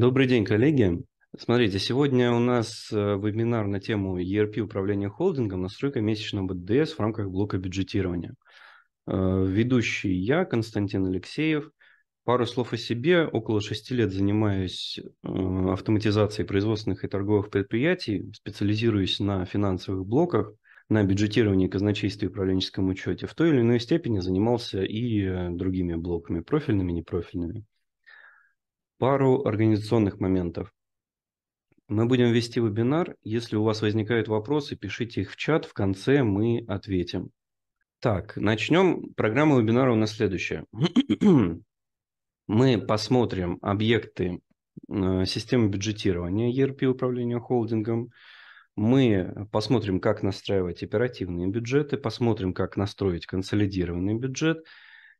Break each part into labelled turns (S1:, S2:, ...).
S1: Добрый день, коллеги. Смотрите, сегодня у нас э, вебинар на тему ERP управления холдингом, настройка месячного БДС в рамках блока бюджетирования. Э, ведущий я, Константин Алексеев. Пару слов о себе. Около шести лет занимаюсь э, автоматизацией производственных и торговых предприятий, специализируюсь на финансовых блоках, на бюджетировании казначействе и управленческом учете. В той или иной степени занимался и другими блоками, профильными и непрофильными пару организационных моментов. Мы будем вести вебинар. Если у вас возникают вопросы, пишите их в чат. В конце мы ответим. Так, начнем. Программа вебинара у нас следующая. мы посмотрим объекты э, системы бюджетирования ERP управления холдингом. Мы посмотрим, как настраивать оперативные бюджеты, посмотрим, как настроить консолидированный бюджет –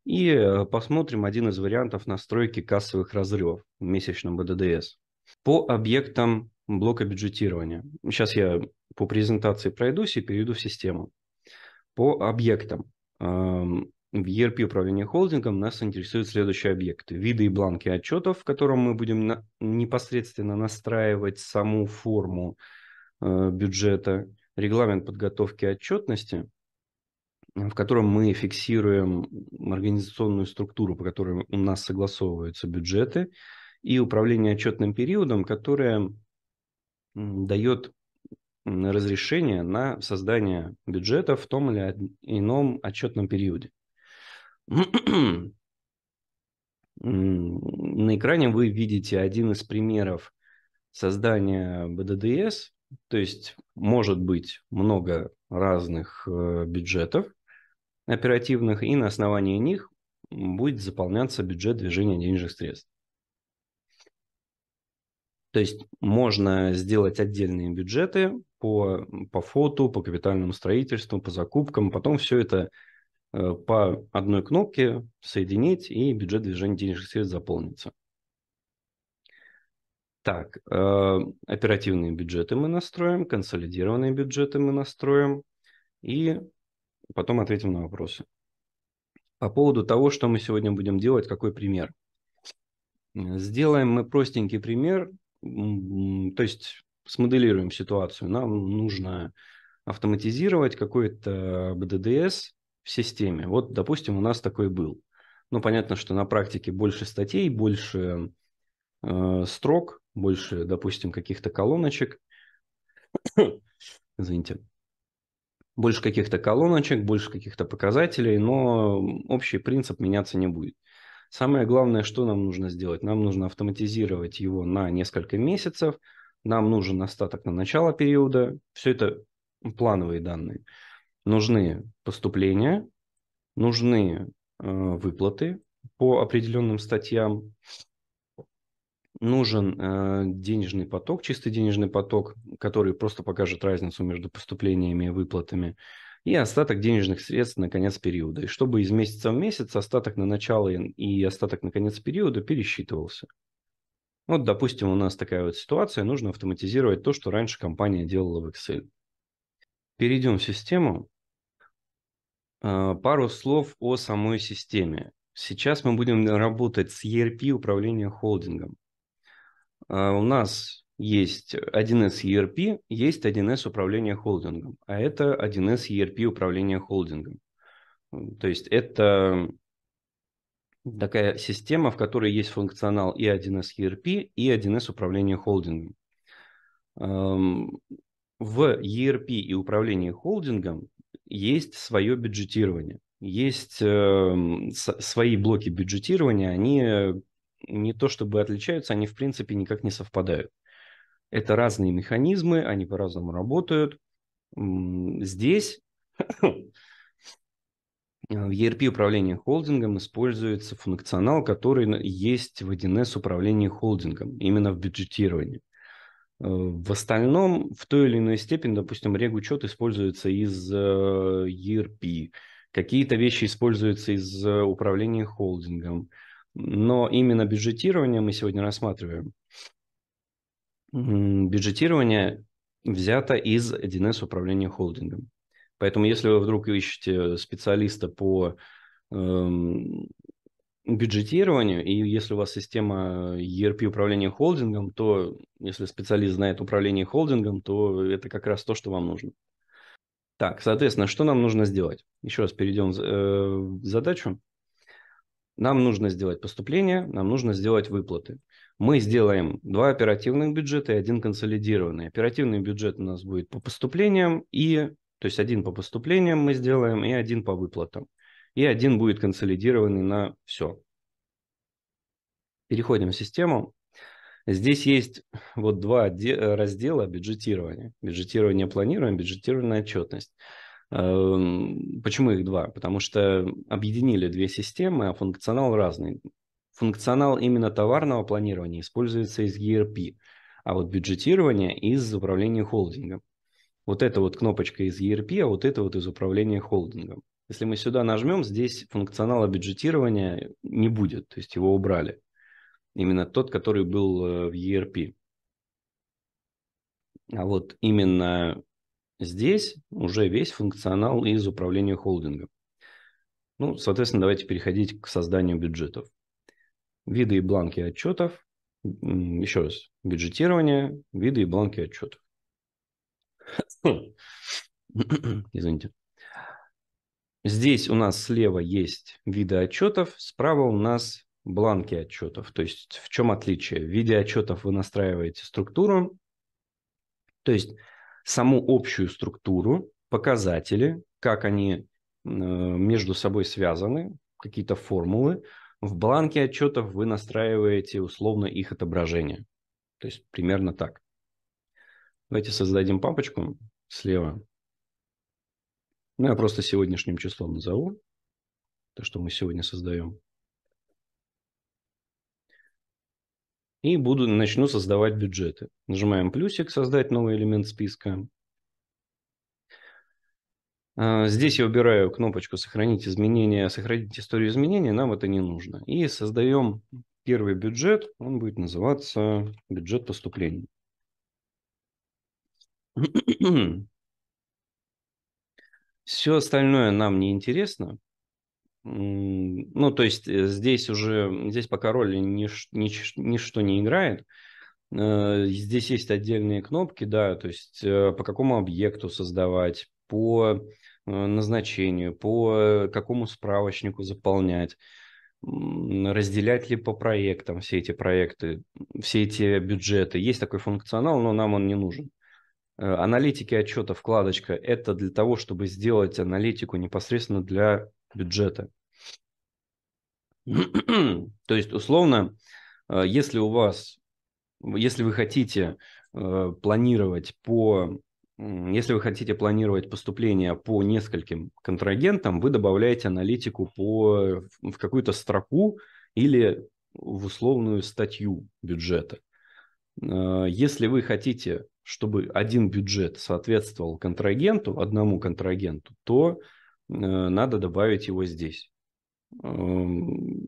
S1: и э, посмотрим один из вариантов настройки кассовых разрывов в месячном БДДС. По объектам блока бюджетирования. Сейчас я по презентации пройдусь и перейду в систему. По объектам. Эм, в ERP управления холдингом нас интересуют следующие объекты. Виды и бланки отчетов, в котором мы будем на, непосредственно настраивать саму форму э, бюджета, регламент подготовки отчетности, в котором мы фиксируем организационную структуру, по которой у нас согласовываются бюджеты, и управление отчетным периодом, которое дает разрешение на создание бюджета в том или ином отчетном периоде. На экране вы видите один из примеров создания БДДС, то есть может быть много разных э, бюджетов, оперативных, и на основании них будет заполняться бюджет движения денежных средств. То есть можно сделать отдельные бюджеты по, по фото, по капитальному строительству, по закупкам, потом все это э, по одной кнопке соединить, и бюджет движения денежных средств заполнится. Так, э, оперативные бюджеты мы настроим, консолидированные бюджеты мы настроим, и потом ответим на вопросы. По поводу того, что мы сегодня будем делать, какой пример. Э, сделаем мы простенький пример, то есть смоделируем ситуацию. Нам нужно автоматизировать какой-то БДДС в системе. Вот, допустим, у нас такой был. Ну, понятно, что на практике больше статей, больше э, строк, больше, допустим, каких-то колоночек. Извините больше каких-то колоночек, больше каких-то показателей, но общий принцип меняться не будет. Самое главное, что нам нужно сделать? Нам нужно автоматизировать его на несколько месяцев, нам нужен остаток на начало периода, все это плановые данные. Нужны поступления, нужны э, выплаты по определенным статьям, нужен э, денежный поток, чистый денежный поток, который просто покажет разницу между поступлениями и выплатами, и остаток денежных средств на конец периода. И чтобы из месяца в месяц остаток на начало и остаток на конец периода пересчитывался. Вот, допустим, у нас такая вот ситуация, нужно автоматизировать то, что раньше компания делала в Excel. Перейдем в систему. Э, пару слов о самой системе. Сейчас мы будем работать с ERP управления холдингом. А, у нас есть 1С ERP, есть 1С управление холдингом, а это 1С ERP управление холдингом. То есть это такая система, в которой есть функционал и 1С ERP, и 1С управление холдингом. В ERP и управлении холдингом есть свое бюджетирование. Есть эм, свои блоки бюджетирования, они не то чтобы отличаются, они в принципе никак не совпадают. Это разные механизмы, они по-разному работают. Здесь в ERP управлении холдингом используется функционал, который есть в 1С управлении холдингом, именно в бюджетировании. Э, в остальном, в той или иной степени, допустим, регучет используется из э, ERP, какие-то вещи используются из э, управления холдингом, но именно бюджетирование мы сегодня рассматриваем. Бюджетирование взято из 1С управления холдингом. Поэтому, если вы вдруг ищете специалиста по эм, бюджетированию, и если у вас система ERP управления холдингом, то если специалист знает управление холдингом, то это как раз то, что вам нужно. Так, соответственно, что нам нужно сделать? Еще раз перейдем э, в задачу. Нам нужно сделать поступление, нам нужно сделать выплаты. Мы сделаем два оперативных бюджета и один консолидированный. Оперативный бюджет у нас будет по поступлениям и, то есть один по поступлениям мы сделаем и один по выплатам. И один будет консолидированный на все. Переходим в систему. Здесь есть вот два раздела бюджетирования. Бюджетирование планируем, бюджетирование отчетность. Эм, почему их два? Потому что объединили две системы, а функционал разный. Функционал именно товарного планирования используется из ERP, а вот бюджетирование из управления холдингом. Вот эта вот кнопочка из ERP, а вот это вот из управления холдингом. Если мы сюда нажмем, здесь функционала бюджетирования не будет, то есть его убрали. Именно тот, который был э, в ERP. А вот именно Здесь уже весь функционал из управления холдингом. Ну, соответственно, давайте переходить к созданию бюджетов. Виды и бланки отчетов. Еще раз, бюджетирование, виды и бланки отчетов. Извините. Здесь у нас слева есть виды отчетов, справа у нас бланки отчетов. То есть в чем отличие? В виде отчетов вы настраиваете структуру, то есть саму общую структуру, показатели, как они э, между собой связаны, какие-то формулы. В бланке отчетов вы настраиваете условно их отображение. То есть примерно так. Давайте создадим папочку слева. Ну, я просто сегодняшним числом назову то, что мы сегодня создаем. и буду, начну создавать бюджеты. Нажимаем плюсик «Создать новый элемент списка». А, здесь я убираю кнопочку «Сохранить изменения», «Сохранить историю изменений», нам это не нужно. И создаем первый бюджет, он будет называться «Бюджет поступлений». Все остальное нам не интересно, ну, то есть э, здесь уже, здесь пока роли нич, нич, ничто не играет. Э, здесь есть отдельные кнопки, да, то есть э, по какому объекту создавать, по назначению, по какому справочнику заполнять, разделять ли по проектам все эти проекты, все эти бюджеты. Есть такой функционал, но нам он не нужен. Аналитики отчета, вкладочка – это для того, чтобы сделать аналитику непосредственно для бюджета. То есть, условно, э, если у вас, если вы хотите э, планировать по, если вы хотите планировать поступление по нескольким контрагентам, вы добавляете аналитику по, в какую-то строку или в условную статью бюджета. Э, если вы хотите, чтобы один бюджет соответствовал контрагенту, одному контрагенту, то Э, надо добавить его здесь. Эм,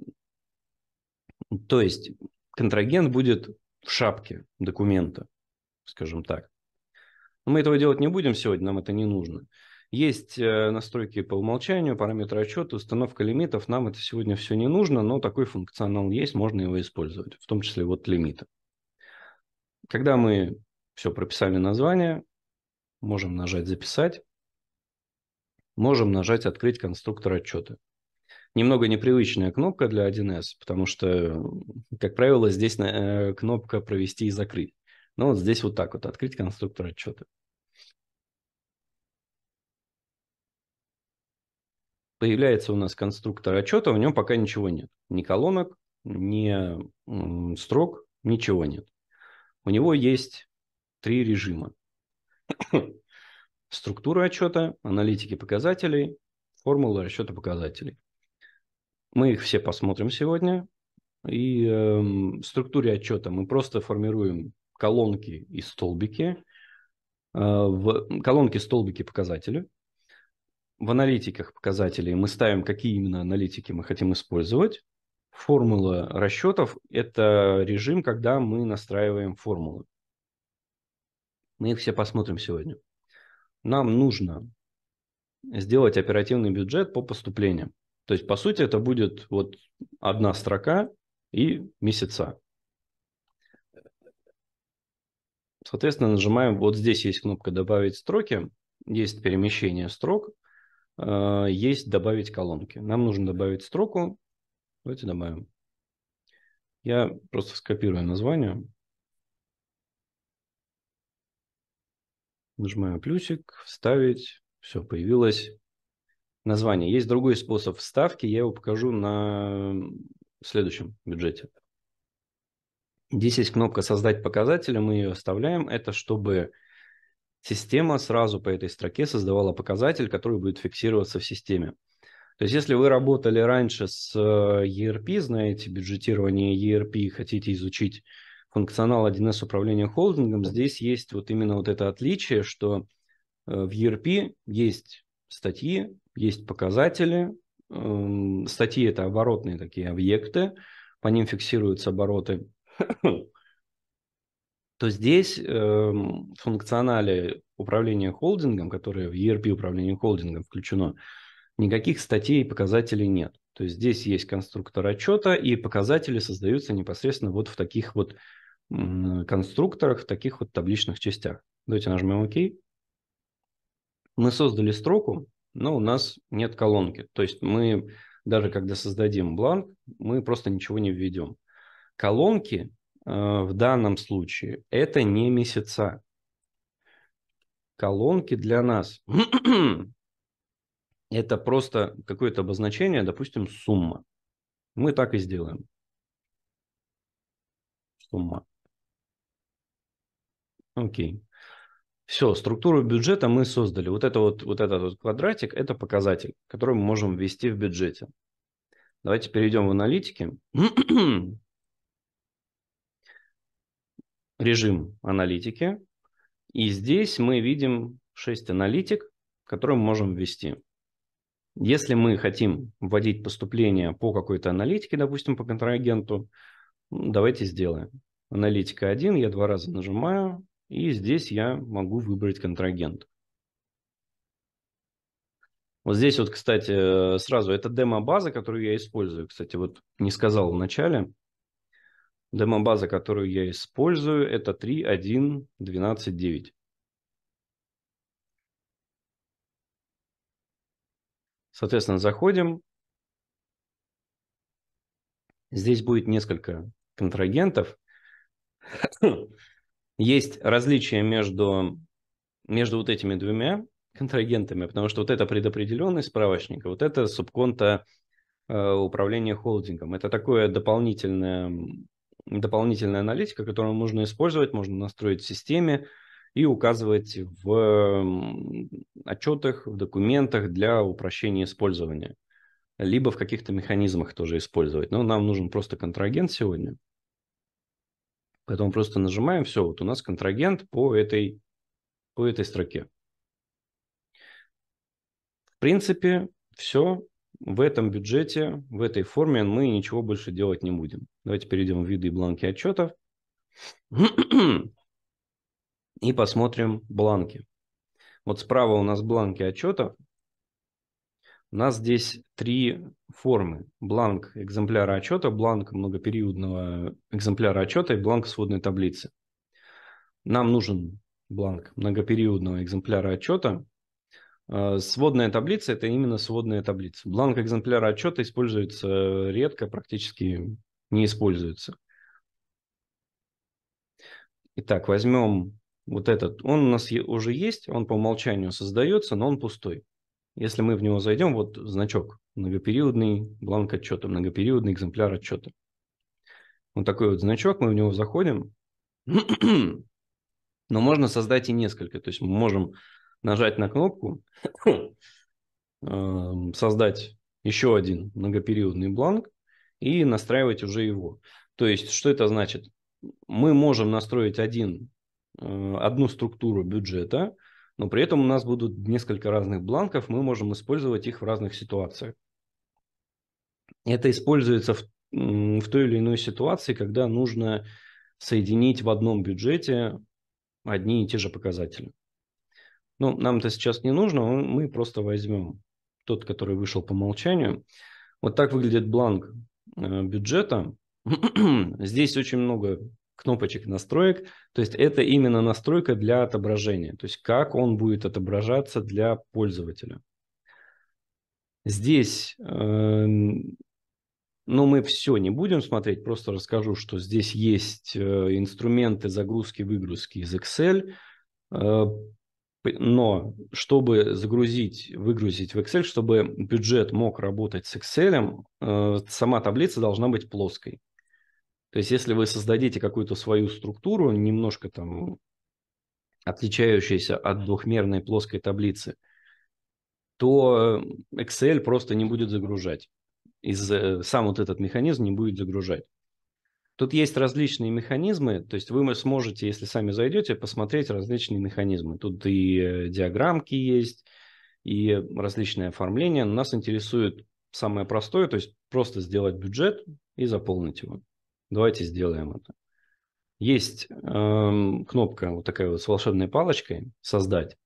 S1: то есть контрагент будет в шапке документа, скажем так. Но мы этого делать не будем сегодня, нам это не нужно. Есть э, настройки по умолчанию, параметры отчета, установка лимитов. Нам это сегодня все не нужно, но такой функционал есть, можно его использовать, в том числе вот лимиты. Когда мы все прописали название, можем нажать «Записать» можем нажать «Открыть конструктор отчета». Немного непривычная кнопка для 1С, потому что, как правило, здесь э, кнопка «Провести и закрыть». Но ну, вот здесь вот так вот «Открыть конструктор отчета». Появляется у нас конструктор отчета, в нем пока ничего нет. Ни колонок, ни строк, ничего нет. У него есть три режима структура отчета, аналитики показателей, формулы расчета показателей. Мы их все посмотрим сегодня. И э, в структуре отчета мы просто формируем колонки и столбики, э, в колонки, столбики, показатели. В аналитиках показателей мы ставим, какие именно аналитики мы хотим использовать. Формула расчетов – это режим, когда мы настраиваем формулы. Мы их все посмотрим сегодня нам нужно сделать оперативный бюджет по поступлениям. То есть, по сути, это будет вот одна строка и месяца. Соответственно, нажимаем, вот здесь есть кнопка «Добавить строки», есть перемещение строк, э, есть «Добавить колонки». Нам нужно добавить строку. Давайте добавим. Я просто скопирую название. Нажимаем плюсик, вставить. Все, появилось название. Есть другой способ вставки, я его покажу на следующем бюджете. Здесь есть кнопка «Создать показатели», мы ее оставляем. Это чтобы система сразу по этой строке создавала показатель, который будет фиксироваться в системе. То есть если вы работали раньше с э, ERP, знаете бюджетирование ERP, хотите изучить функционал 1С управления холдингом, здесь есть вот именно вот это отличие, что э, в ERP есть статьи, есть показатели. Эм, статьи – это оборотные такие объекты, по ним фиксируются обороты. То здесь эм, в функционале управления холдингом, которое в ERP управление холдингом включено, никаких статей и показателей нет. То есть здесь есть конструктор отчета, и показатели создаются непосредственно вот в таких вот конструкторах, в таких вот табличных частях. Давайте нажмем ОК. Мы создали строку, но у нас нет колонки. То есть мы даже когда создадим бланк, мы просто ничего не введем. Колонки э, в данном случае это не месяца. Колонки для нас это просто какое-то обозначение, допустим, сумма. Мы так и сделаем. Сумма. Окей. Все, структуру бюджета мы создали. Вот, это вот, вот этот вот квадратик – это показатель, который мы можем ввести в бюджете. Давайте перейдем в аналитики. Режим аналитики. И здесь мы видим 6 аналитик, которые мы можем ввести. Если мы хотим вводить поступление по какой-то аналитике, допустим, по контрагенту, давайте сделаем. Аналитика 1, я два раза нажимаю, и здесь я могу выбрать контрагент. Вот здесь вот, кстати, э, сразу, это демо-база, которую я использую. Кстати, вот не сказал в начале. Демо-база, которую я использую, это 3, 1, 12, 9. Соответственно, заходим. Здесь будет несколько контрагентов есть различие между, между вот этими двумя контрагентами, потому что вот это предопределенность справочника, вот это субконта э, управления холдингом. Это такое дополнительное, дополнительная аналитика, которую можно использовать, можно настроить в системе и указывать в отчетах, в документах для упрощения использования, либо в каких-то механизмах тоже использовать. Но нам нужен просто контрагент сегодня – Поэтому просто нажимаем, все, вот у нас контрагент по этой, по этой строке. В принципе, все. В этом бюджете, в этой форме мы ничего больше делать не будем. Давайте перейдем в виды и бланки отчетов. и посмотрим бланки. Вот справа у нас бланки отчетов. У нас здесь три формы. Бланк экземпляра отчета, бланк многопериодного экземпляра отчета и бланк сводной таблицы. Нам нужен бланк многопериодного экземпляра отчета. Э, сводная таблица – это именно сводная таблица. Бланк экземпляра отчета используется редко, практически не используется. Итак, возьмем вот этот. Он у нас уже есть, он по умолчанию создается, но он пустой. Если мы в него зайдем, вот значок многопериодный, бланк отчета, многопериодный экземпляр отчета. Вот такой вот значок, мы в него заходим. Но можно создать и несколько. То есть мы можем нажать на кнопку, эм, создать еще один многопериодный бланк и настраивать уже его. То есть что это значит? Мы можем настроить один, э, одну структуру бюджета, но при этом у нас будут несколько разных бланков, мы можем использовать их в разных ситуациях. Это используется в, в той или иной ситуации, когда нужно соединить в одном бюджете одни и те же показатели. Ну, нам это сейчас не нужно, мы просто возьмем тот, который вышел по умолчанию. Вот так выглядит бланк э, бюджета. Здесь очень много кнопочек настроек. То есть это именно настройка для отображения, то есть как он будет отображаться для пользователя. Здесь, э, ну мы все не будем смотреть, просто расскажу, что здесь есть э, инструменты загрузки-выгрузки из Excel, э, но чтобы загрузить, выгрузить в Excel, чтобы бюджет мог работать с Excel, э, сама таблица должна быть плоской. То есть, если вы создадите какую-то свою структуру, немножко там отличающуюся от двухмерной плоской таблицы, то э, Excel просто не будет загружать. Из, э, сам вот этот механизм не будет загружать. Тут есть различные механизмы, то есть вы сможете, если сами зайдете, посмотреть различные механизмы. Тут и э, диаграммки есть, и различные оформления. нас интересует самое простое, то есть просто сделать бюджет и заполнить его. Давайте сделаем это. Есть эм, кнопка вот такая вот с волшебной палочкой «Создать».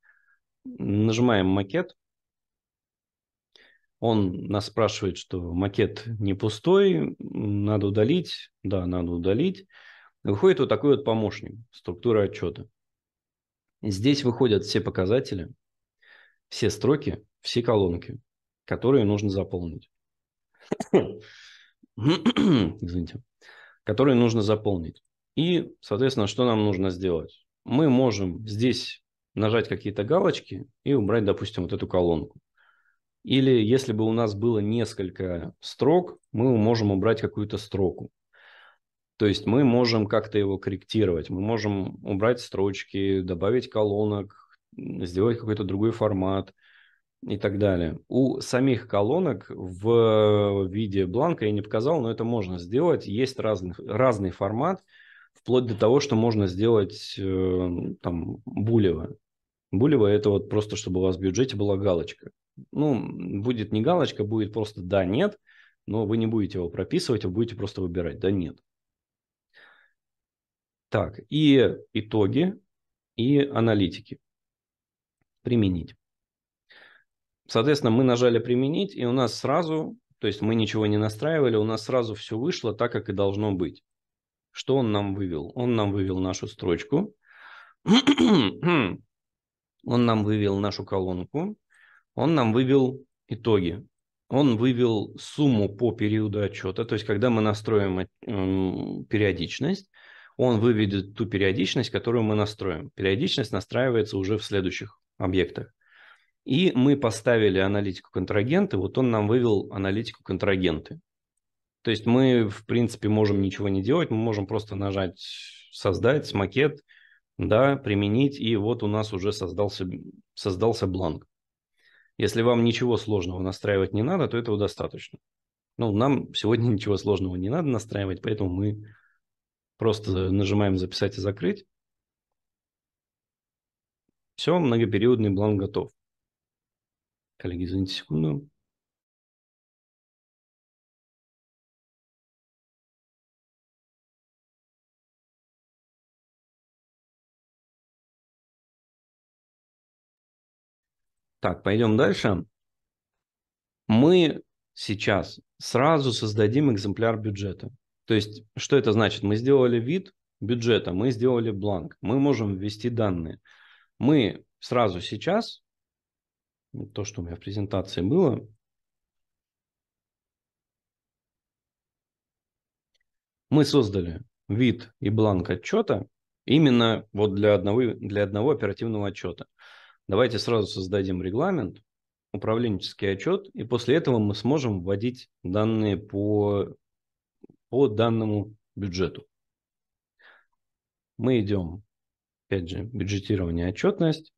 S1: Нажимаем «Макет». Он нас спрашивает, что макет не пустой, надо удалить. Да, надо удалить. Выходит вот такой вот помощник, структура отчета. Здесь выходят все показатели, все строки, все колонки, которые нужно заполнить. Извините которые нужно заполнить. И, соответственно, что нам нужно сделать? Мы можем здесь нажать какие-то галочки и убрать, допустим, вот эту колонку. Или если бы у нас было несколько строк, мы можем убрать какую-то строку. То есть мы можем как-то его корректировать, мы можем убрать строчки, добавить колонок, сделать какой-то другой формат – и так далее. У самих колонок в виде бланка я не показал, но это можно сделать. Есть разный, разный формат, вплоть до того, что можно сделать э, ну, там булево. Булево – это вот просто, чтобы у вас в бюджете была галочка. Ну, будет не галочка, будет просто «да», «нет», но вы не будете его прописывать, вы а будете просто выбирать «да», «нет». Так, и итоги, и аналитики. Применить. Соответственно, мы нажали «Применить», и у нас сразу, то есть мы ничего не настраивали, у нас сразу все вышло так, как и должно быть. Что он нам вывел? Он нам вывел нашу строчку, он нам вывел нашу колонку, он нам вывел итоги, он вывел сумму по периоду отчета, то есть когда мы настроим э, периодичность, он выведет ту периодичность, которую мы настроим. Периодичность настраивается уже в следующих объектах. И мы поставили аналитику контрагенты, вот он нам вывел аналитику контрагенты. То есть мы, в принципе, можем ничего не делать, мы можем просто нажать «Создать», «Макет», да, «Применить», и вот у нас уже создался, создался бланк. Если вам ничего сложного настраивать не надо, то этого достаточно. Ну, нам сегодня ничего сложного не надо настраивать, поэтому мы просто нажимаем «Записать и закрыть». Все, многопериодный
S2: бланк готов. Коллеги, извините секунду. Так, пойдем дальше. Мы сейчас
S1: сразу создадим экземпляр бюджета. То есть, что это значит? Мы сделали вид бюджета, мы сделали бланк, мы можем ввести данные. Мы сразу сейчас то, что у меня в презентации было. Мы создали вид и бланк отчета именно вот для одного, для одного оперативного отчета. Давайте сразу создадим регламент, управленческий отчет, и после этого мы сможем вводить данные по, по данному бюджету. Мы идем, опять же, бюджетирование, отчетность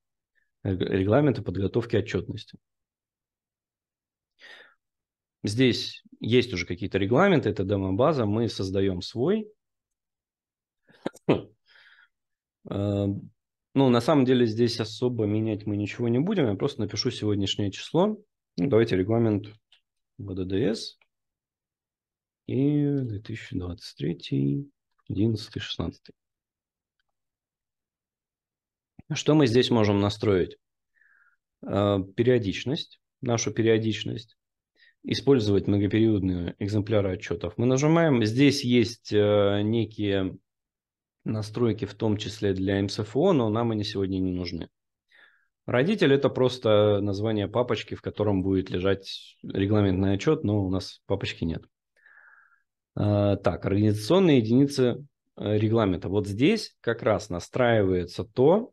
S1: регламента подготовки отчетности. Здесь есть уже какие-то регламенты, это демо-база, мы создаем свой. Э, ну, на самом деле здесь особо менять мы ничего не будем, я просто напишу сегодняшнее число. Ну, давайте регламент ВДДС и 2023, 11, 16. Ну, что мы здесь можем настроить? А, периодичность, нашу периодичность, использовать многопериодные экземпляры отчетов. Мы нажимаем, здесь есть э, некие настройки, в том числе для МСФО, но нам они сегодня не нужны. Родитель – это просто название папочки, в котором будет лежать регламентный отчет, но у нас папочки нет. А, так, организационные единицы э, регламента. Вот здесь как раз настраивается то,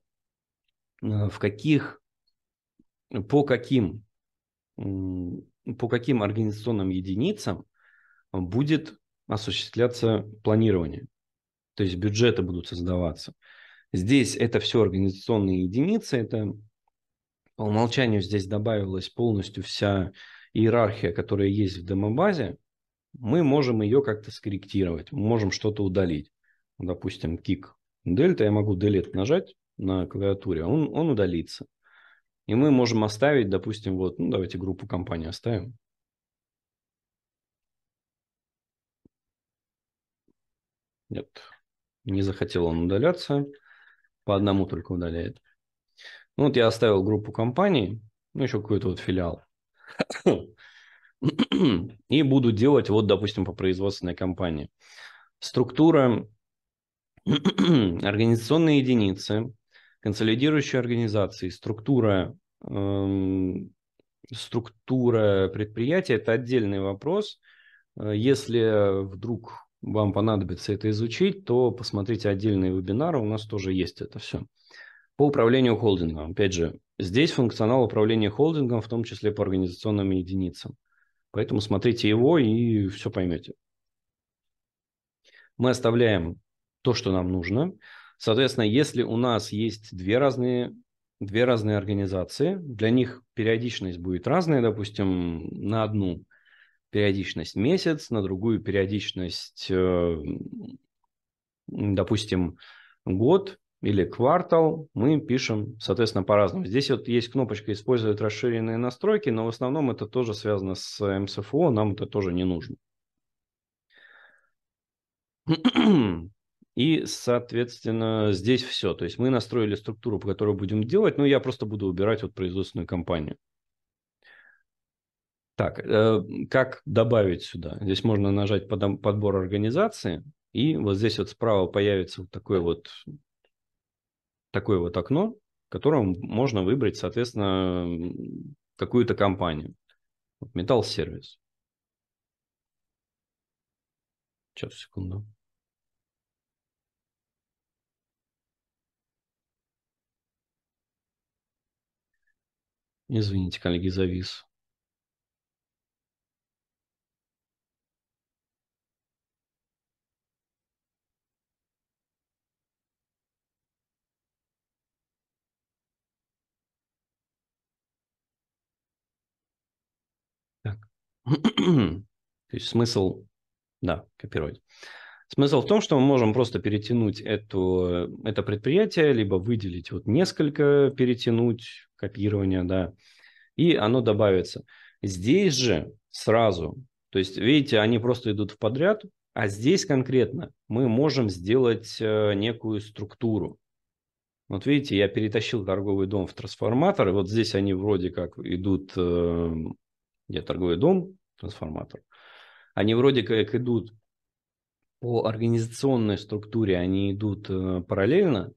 S1: Э, в каких, по каким, по каким организационным единицам будет осуществляться планирование. То есть бюджеты будут создаваться. Здесь это все организационные единицы, это по умолчанию здесь добавилась полностью вся иерархия, которая есть в демобазе, мы можем ее как-то скорректировать, мы можем что-то удалить. Допустим, кик дельта, я могу delete нажать, на клавиатуре, он, он удалится. И мы можем оставить, допустим, вот, ну, давайте группу компании оставим. Нет, не захотел он удаляться. По одному только удаляет. Ну, вот я оставил группу компаний, ну, еще какой-то вот филиал. И буду делать, вот, допустим, по производственной компании. Структура, организационные единицы, консолидирующие организации, структура, эм, структура предприятия – это отдельный вопрос. Э, если вдруг вам понадобится это изучить, то посмотрите отдельные вебинары, у нас тоже есть это все. По управлению холдингом. Опять же, здесь функционал управления холдингом, в том числе по организационным единицам. Поэтому смотрите его и все поймете. Мы оставляем то, что нам нужно. Соответственно, если у нас есть две разные две разные организации, для них периодичность будет разная, допустим, на одну периодичность месяц, на другую периодичность, э, допустим, год или квартал, мы пишем, соответственно, по-разному. Здесь вот есть кнопочка «Использовать расширенные настройки», но в основном это тоже связано с МСФО, нам это тоже не нужно. И, соответственно, здесь все. То есть мы настроили структуру, по которой будем делать, но ну, я просто буду убирать вот производственную компанию. Так, э, как добавить сюда? Здесь можно нажать под, подбор организации, и вот здесь вот справа появится вот такое вот, такое вот окно, в котором можно выбрать, соответственно, какую-то компанию. металл сервис.
S2: Сейчас, секунду.
S1: Извините, коллеги, завис.
S2: Так.
S1: То есть смысл, да, копировать. Смысл в том, что мы можем просто перетянуть эту, это предприятие, либо выделить вот несколько, перетянуть копирования, да, и оно добавится. Здесь же сразу, то есть, видите, они просто идут в подряд, а здесь конкретно мы можем сделать э, некую структуру. Вот видите, я перетащил торговый дом в трансформатор, и вот здесь они вроде как идут, эм, где торговый дом, трансформатор, они вроде как идут по организационной структуре, они идут э, параллельно,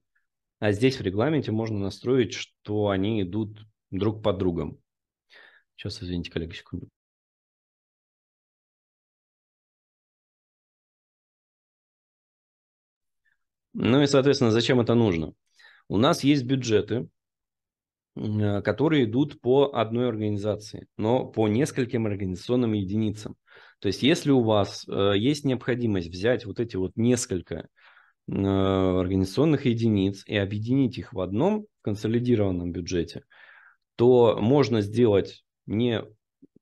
S1: а здесь в регламенте можно настроить, что они идут
S2: друг под другом. Сейчас, извините, коллеги, секунду. Ну и, соответственно, зачем это нужно? У нас есть бюджеты, э,
S1: которые идут по одной организации, но по нескольким организационным единицам. То есть, если у вас э, есть необходимость взять вот эти вот несколько Э, организационных единиц и объединить их в одном консолидированном бюджете, то можно сделать не,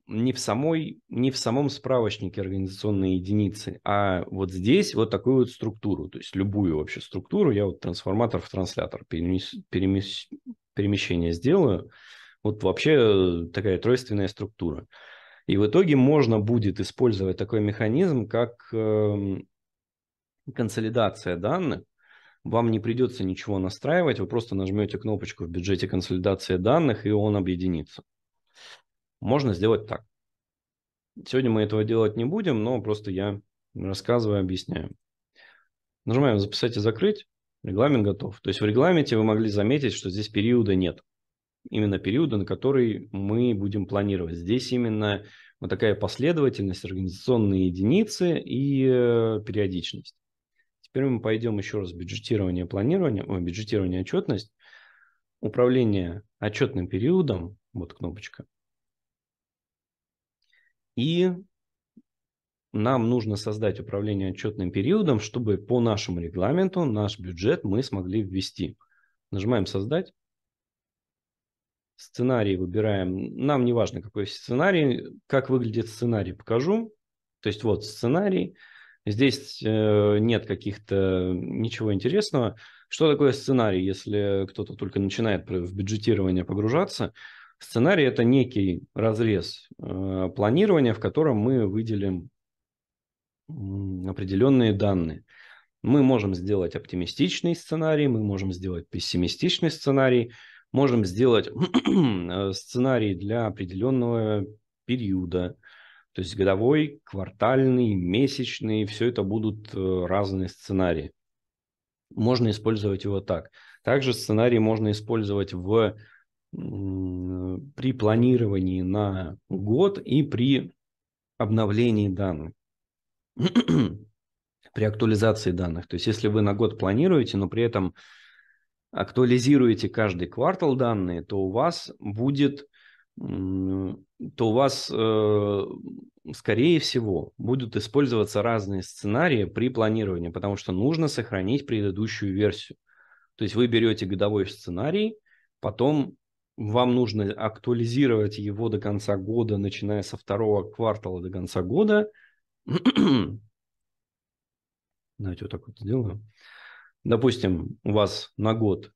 S1: не, в самой, не в самом справочнике организационной единицы, а вот здесь вот такую вот структуру, то есть любую вообще структуру, я вот трансформатор в транслятор перемещ, перемещ, перемещение сделаю, вот вообще э, такая тройственная структура. И в итоге можно будет использовать такой механизм, как эм, консолидация данных, вам не придется ничего настраивать, вы просто нажмете кнопочку в бюджете консолидации данных, и он объединится. Можно сделать так. Сегодня мы этого делать не будем, но просто я рассказываю, объясняю. Нажимаем «Записать и закрыть». Регламент готов. То есть в регламенте вы могли заметить, что здесь периода нет. Именно периода, на который мы будем планировать. Здесь именно вот такая последовательность, организационные единицы и э, периодичность. Теперь мы пойдем еще раз бюджетирование, планирование, о, бюджетирование, отчетность, управление отчетным периодом, вот кнопочка. И нам нужно создать управление отчетным периодом, чтобы по нашему регламенту наш бюджет мы смогли ввести. Нажимаем «Создать». Сценарий выбираем. Нам не важно, какой сценарий. Как выглядит сценарий, покажу. То есть вот сценарий – Здесь э, нет каких-то ничего интересного. Что такое сценарий, если кто-то только начинает в бюджетирование погружаться? Сценарий – это некий разрез э, планирования, в котором мы выделим определенные данные. Мы можем сделать оптимистичный сценарий, мы можем сделать пессимистичный сценарий, можем сделать э, сценарий для определенного периода – то есть годовой, квартальный, месячный, все это будут э, разные сценарии. Можно использовать его так. Также сценарий можно использовать в, при планировании на год и при обновлении данных, при актуализации данных. То есть если вы на год планируете, но при этом актуализируете каждый квартал данные, то у вас будет то у вас, э, скорее всего, будут использоваться разные сценарии при планировании, потому что нужно сохранить предыдущую версию. То есть вы берете годовой сценарий, потом вам нужно актуализировать его до конца года, начиная со второго квартала до конца года. Давайте вот так вот сделаю. Допустим, у вас на год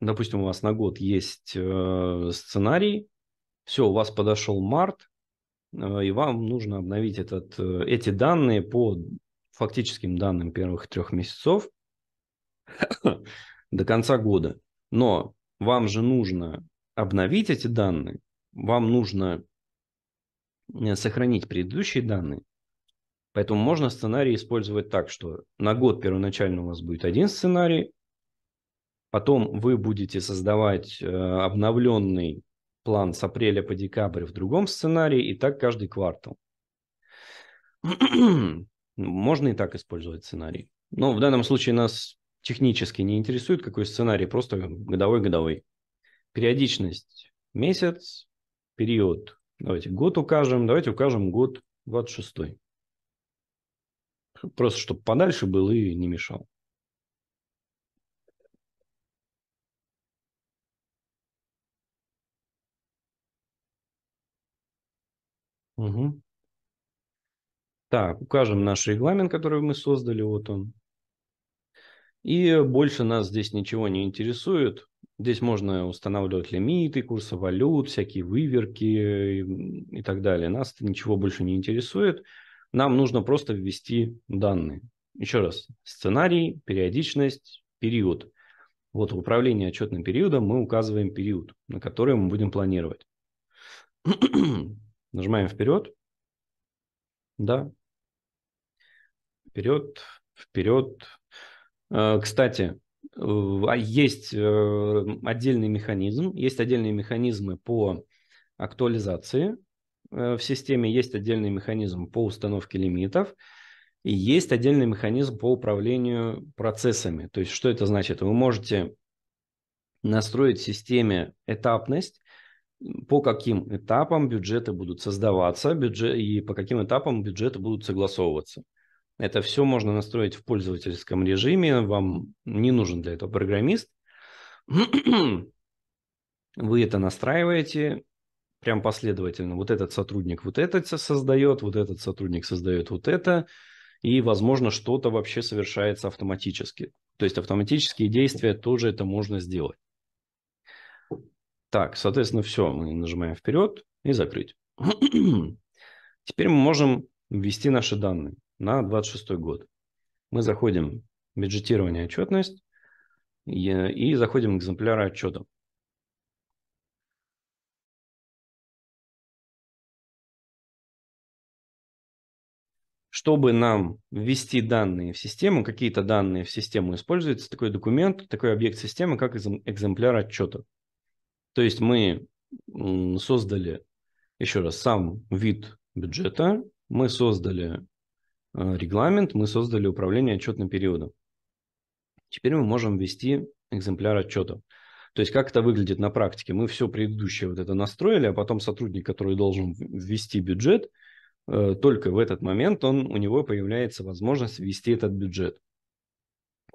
S1: допустим, у вас на год есть э, сценарий, все, у вас подошел март, э, и вам нужно обновить этот, э, эти данные по фактическим данным первых трех месяцев до конца года. Но вам же нужно обновить эти данные, вам нужно сохранить предыдущие данные. Поэтому можно сценарий использовать так, что на год первоначально у вас будет один сценарий, Потом вы будете создавать э, обновленный план с апреля по декабрь в другом сценарии, и так каждый квартал. Можно и так использовать сценарий. Но в данном случае нас технически не интересует, какой сценарий, просто годовой-годовой. Периодичность месяц, период. Давайте год укажем, давайте укажем год 26. Просто чтобы подальше был и не мешал. Угу. Так, укажем наш регламент, который мы создали, вот он. И больше нас здесь ничего не интересует. Здесь можно устанавливать лимиты, курсы валют, всякие выверки и так далее. Нас это ничего больше не интересует. Нам нужно просто ввести данные. Еще раз, сценарий, периодичность, период. Вот в управлении отчетным периодом мы указываем период, на который мы будем планировать. Нажимаем вперед. Да. Вперед, вперед. Э, кстати, а есть э, отдельный механизм, есть отдельные механизмы по актуализации э, в системе, есть отдельный механизм по установке лимитов, и есть отдельный механизм по управлению процессами. То есть что это значит? Вы можете настроить в системе этапность, по каким этапам бюджеты будут создаваться бюджет, и по каким этапам бюджеты будут согласовываться. Это все можно настроить в пользовательском режиме, вам не нужен для этого программист. Вы это настраиваете прям последовательно. Вот этот сотрудник вот это создает, вот этот сотрудник создает вот это, и, возможно, что-то вообще совершается автоматически. То есть автоматические действия тоже это можно сделать. Так, соответственно, все, мы нажимаем вперед и закрыть. Теперь мы можем ввести наши данные на 26 год. Мы заходим в бюджетирование
S2: отчетность и, и заходим в экземпляры отчета. Чтобы нам ввести данные в систему, какие-то данные в систему
S1: используется такой документ, такой объект системы, как экземпляр отчета. То есть мы создали, еще раз, сам вид бюджета, мы создали а, регламент, мы создали управление отчетным периодом. Теперь мы можем ввести экземпляр отчета. То есть как это выглядит на практике? Мы все предыдущее вот это настроили, а потом сотрудник, который должен ввести бюджет, э, только в этот момент он, у него появляется возможность ввести этот бюджет.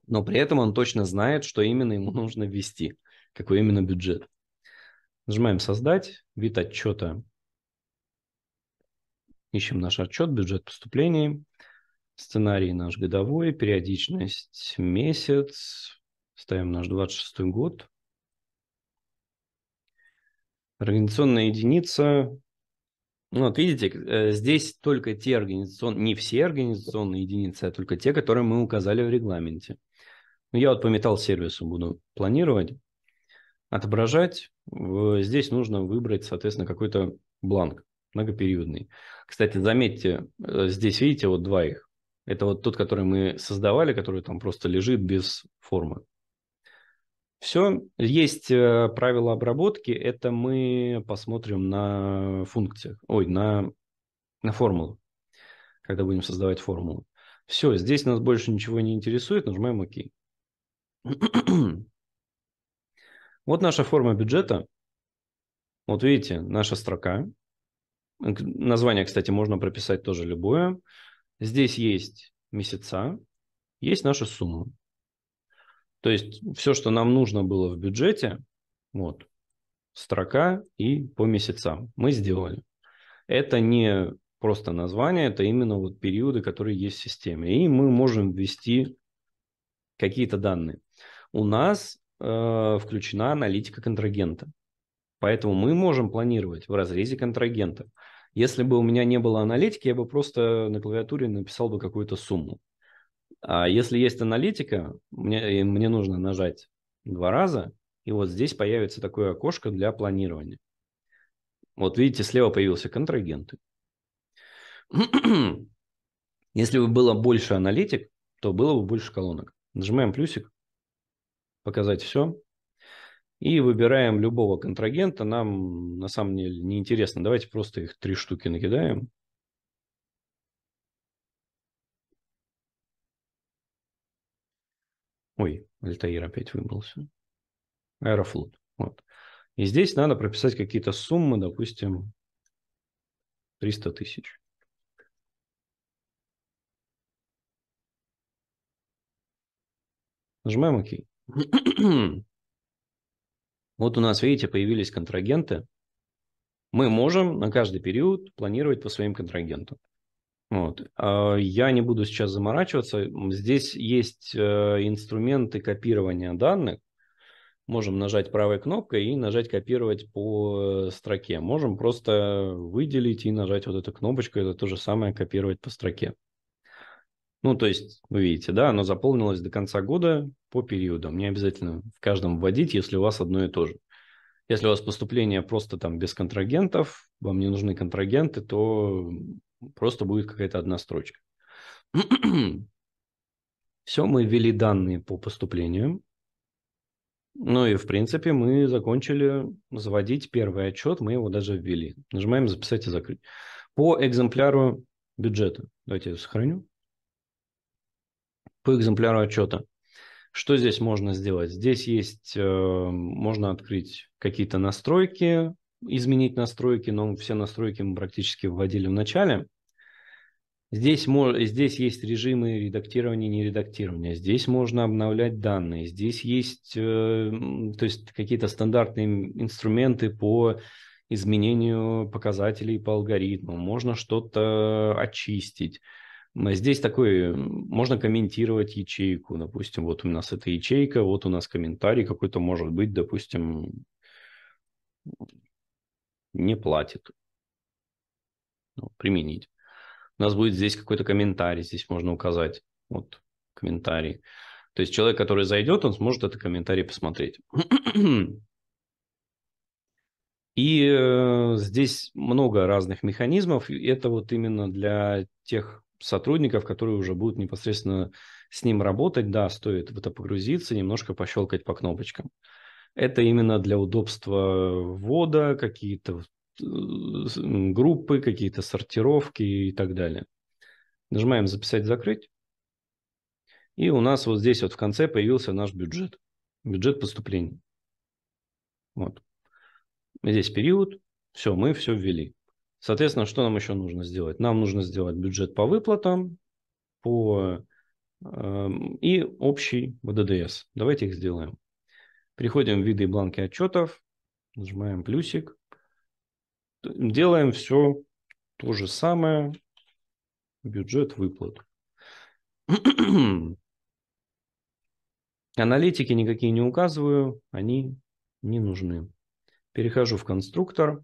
S1: Но при этом он точно знает, что именно ему нужно ввести, какой именно бюджет. Нажимаем «Создать», вид отчета. Ищем наш отчет, бюджет поступлений, сценарий наш годовой, периодичность месяц, ставим наш 26 год. Организационная единица. Ну, вот видите, э, здесь только те организационные, не все организационные единицы, а только те, которые мы указали в регламенте. Ну, я вот по металл-сервису буду планировать отображать, здесь нужно выбрать, соответственно, какой-то бланк многопериодный. Кстати, заметьте, э, здесь видите вот два их. Это вот тот, который мы создавали, который там просто лежит без формы. Все. Есть э, правила обработки. Это мы посмотрим на функциях. Ой, на, на формулу. Когда будем создавать формулу. Все, здесь нас больше ничего не интересует. Нажимаем ОК. Вот наша форма бюджета. Вот видите, наша строка. Название, кстати, можно прописать тоже любое. Здесь есть месяца, есть наша сумма. То есть все, что нам нужно было в бюджете, вот, строка и по месяцам мы сделали. Это не просто название, это именно вот периоды, которые есть в системе. И мы можем ввести какие-то данные. У нас э, включена аналитика контрагента. Поэтому мы можем планировать в разрезе контрагента. Если бы у меня не было аналитики, я бы просто на клавиатуре написал бы какую-то сумму. А если есть аналитика, мне, мне нужно нажать два раза, и вот здесь появится такое окошко для планирования. Вот видите, слева появился контрагенты. Если бы было больше аналитик, то было бы больше колонок. Нажимаем плюсик, показать все. И выбираем любого контрагента. Нам на самом деле не интересно. Давайте просто их три штуки накидаем. Ой, Альтаир опять выбрался. Аэрофлот. Вот. И здесь надо прописать какие-то суммы, допустим, 300 тысяч. Нажимаем ОК. Вот у нас, видите, появились контрагенты. Мы можем на каждый период планировать по своим контрагентам. Вот. А я не буду сейчас заморачиваться. Здесь есть э, инструменты копирования данных. Можем нажать правой кнопкой и нажать «Копировать по э, строке». Можем просто выделить и нажать вот эту кнопочку. Это то же самое «Копировать по строке». Ну, то есть, вы видите, да, оно заполнилось до конца года по периодам. Не обязательно в каждом вводить, если у вас одно и то же. Если у вас поступление просто там без контрагентов, вам не нужны контрагенты, то просто будет какая-то одна строчка. Все, мы ввели данные по поступлению. Ну и, в принципе, мы закончили заводить первый отчет, мы его даже ввели. Нажимаем «Записать и закрыть». По экземпляру бюджета. Давайте я сохраню по экземпляру отчета. Что здесь можно сделать? Здесь есть, э, можно открыть какие-то настройки, изменить настройки, но все настройки мы практически вводили в начале. Здесь, здесь есть режимы редактирования и нередактирования. Здесь можно обновлять данные. Здесь есть, э, то есть какие-то стандартные инструменты по изменению показателей по алгоритму. Можно что-то э, очистить. Здесь такой, можно комментировать ячейку, допустим, вот у нас эта ячейка, вот у нас комментарий какой-то может быть, допустим, не платит. Ну, применить. У нас будет здесь какой-то комментарий, здесь можно указать, вот, комментарий. То есть человек, который зайдет, он сможет этот комментарий посмотреть. И э, здесь много разных механизмов. Это вот именно для тех сотрудников, которые уже будут непосредственно с ним работать, да, стоит в это погрузиться, немножко пощелкать по кнопочкам. Это именно для удобства ввода, какие-то э, группы, какие-то сортировки и так далее. Нажимаем «Записать, закрыть». И у нас вот здесь вот в конце появился наш бюджет. Бюджет поступлений. Вот. Здесь период. Все, мы все ввели. Соответственно, что нам еще нужно сделать? Нам нужно сделать бюджет по выплатам, по э, и общий ВДДС. Давайте их сделаем. Переходим в виды и бланки отчетов, нажимаем плюсик. Делаем все то же самое. Бюджет выплат. Аналитики никакие не указываю, они не нужны. Перехожу в конструктор.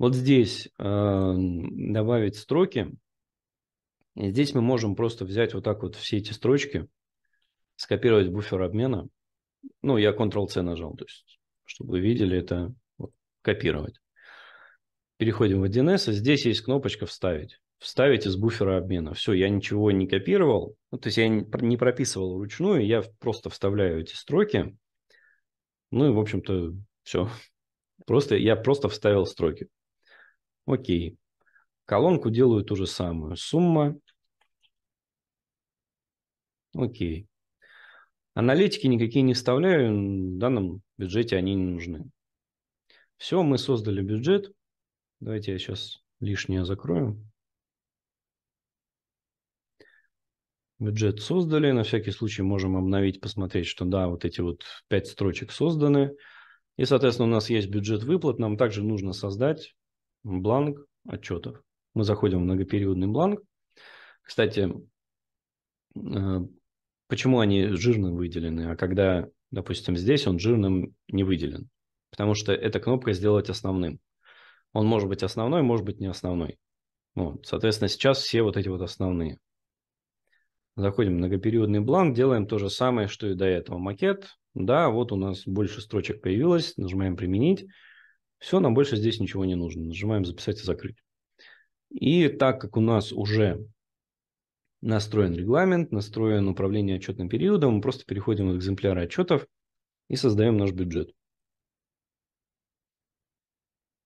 S1: Вот здесь э, добавить строки. И здесь мы можем просто взять вот так вот все эти строчки, скопировать буфер обмена. Ну, я Ctrl-C нажал, то есть, чтобы вы видели это, вот, копировать. Переходим в 1С, и здесь есть кнопочка «Вставить». Вставить из буфера обмена. Все, я ничего не копировал, ну, то есть я не прописывал вручную, я просто вставляю эти строки. Ну и, в общем-то, все. Просто, я просто вставил строки. Окей. Колонку делаю ту же самую. Сумма. Окей. Аналитики никакие не вставляю, в данном бюджете они не нужны. Все, мы создали бюджет. Давайте я сейчас лишнее закрою. Бюджет создали. На всякий случай можем обновить, посмотреть, что да, вот эти вот пять строчек созданы. И, соответственно, у нас есть бюджет выплат. Нам также нужно создать бланк отчетов. Мы заходим в многопериодный бланк. Кстати, э, почему они жирным выделены, а когда, допустим, здесь он жирным не выделен? Потому что эта кнопка «Сделать основным». Он может быть основной, может быть не основной. Вот. Соответственно, сейчас все вот эти вот основные. Заходим в многопериодный бланк, делаем то же самое, что и до этого. Макет. Да, вот у нас больше строчек появилось. Нажимаем «Применить». Все, нам больше здесь ничего не нужно. Нажимаем «Записать и закрыть». И так как у нас уже настроен регламент, настроен управление отчетным периодом, мы просто переходим в экземпляры отчетов и создаем наш бюджет.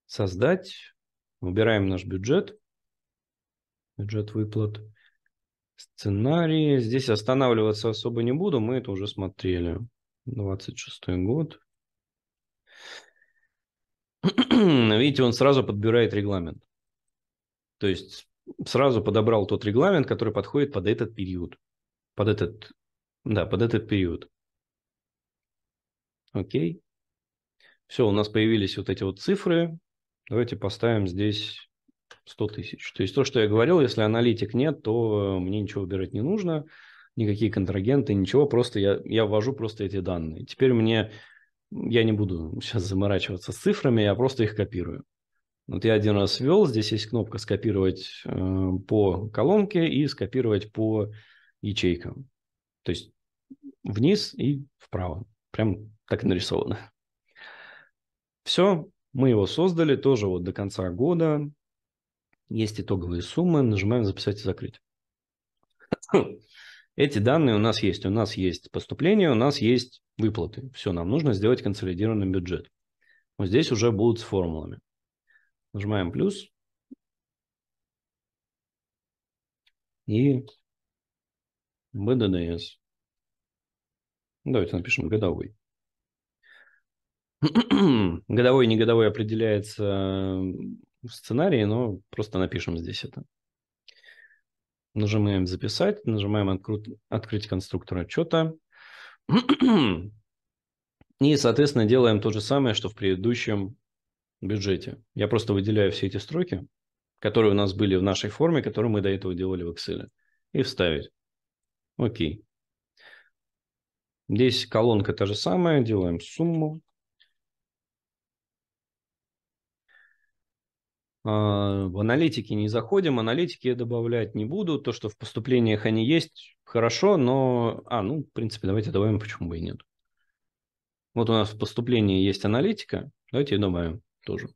S1: Создать. Выбираем наш бюджет. Бюджет выплат. Сценарии. Здесь останавливаться особо не буду, мы это уже смотрели. 26 год. видите, он сразу подбирает регламент. То есть сразу подобрал тот регламент, который подходит под этот период. Под этот, да, под этот период. Окей. Все, у нас появились вот эти вот цифры. Давайте поставим здесь 100 тысяч. То есть то, что я говорил, если аналитик нет, то э, мне ничего убирать не нужно, никакие контрагенты, ничего, просто я, я ввожу просто эти данные. Теперь мне я не буду сейчас заморачиваться с цифрами, я просто их копирую. Вот я один раз ввел, здесь есть кнопка «Скопировать э, по колонке» и «Скопировать по ячейкам». То есть вниз и вправо. Прям так нарисовано. Все, мы его создали тоже вот до конца года. Есть итоговые суммы, нажимаем «Записать и закрыть». Эти данные у нас есть. У нас есть поступление, у нас есть выплаты. Все, нам нужно сделать консолидированный бюджет. Вот здесь уже будут с формулами. Нажимаем плюс. И БДДС. Давайте напишем годовой. годовой и негодовой определяется э, в сценарии, но просто напишем здесь это. Нажимаем «Записать», нажимаем «Открыть, конструктор отчета». И, соответственно, делаем то же самое, что в предыдущем бюджете. Я просто выделяю все эти строки, которые у нас были в нашей форме, которую мы до этого делали в Excel, и вставить. Окей. Здесь колонка та же самая, делаем сумму, А, в аналитики не заходим, аналитики я добавлять не буду. То, что в поступлениях они есть, хорошо, но... А, ну, в принципе, давайте добавим, почему бы и нет. Вот у нас в поступлении есть аналитика, давайте ее добавим тоже.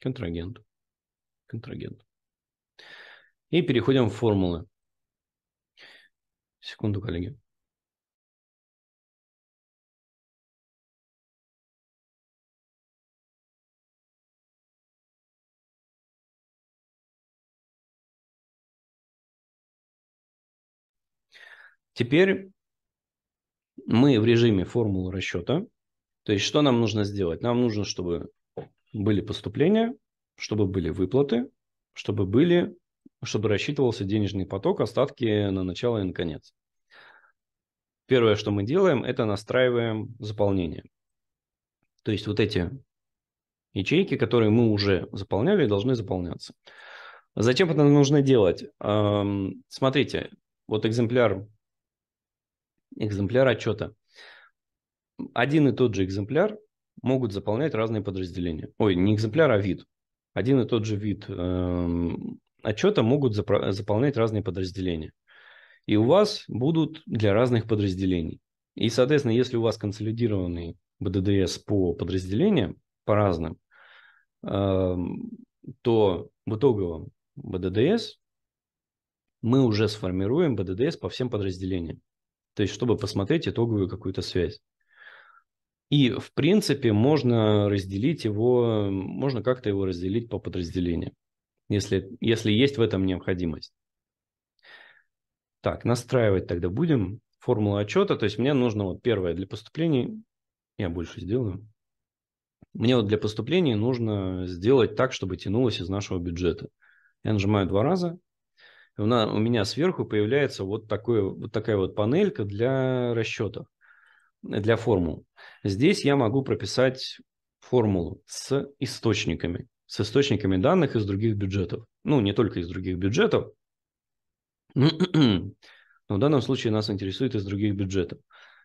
S1: Контрагент. Контрагент.
S2: И переходим в формулы. Секунду, коллеги. Теперь мы в режиме формулы расчета. То есть что нам нужно
S1: сделать? Нам нужно, чтобы были поступления, чтобы были выплаты, чтобы были, чтобы рассчитывался денежный поток, остатки на начало и на конец. Первое, что мы делаем, это настраиваем заполнение. То есть вот эти ячейки, которые мы уже заполняли, должны заполняться. Зачем это нужно делать? Эм, смотрите, вот экземпляр экземпляр отчета. Один и тот же экземпляр могут заполнять разные подразделения. Ой, не экземпляр, а вид. Один и тот же вид э, отчета могут запро- заполнять разные подразделения. И у вас будут для разных подразделений. И, соответственно, если у вас консолидированный БДДС по подразделениям, по разным, э, то в итоговом БДДС мы уже сформируем БДДС по всем подразделениям то есть чтобы посмотреть итоговую какую-то связь. И, в принципе, можно разделить его, можно как-то его разделить по подразделениям, если, если есть в этом необходимость. Так, настраивать тогда будем формулу отчета. То есть мне нужно вот первое для поступлений, я больше сделаю. Мне вот для поступлений нужно сделать так, чтобы тянулось из нашего бюджета. Я нажимаю два раза, у у меня сверху появляется вот, такой вот такая вот панелька для расчетов, для формул. Здесь я могу прописать формулу с источниками, с источниками данных из других бюджетов. Ну, не только из других бюджетов, но в данном случае нас интересует из других бюджетов.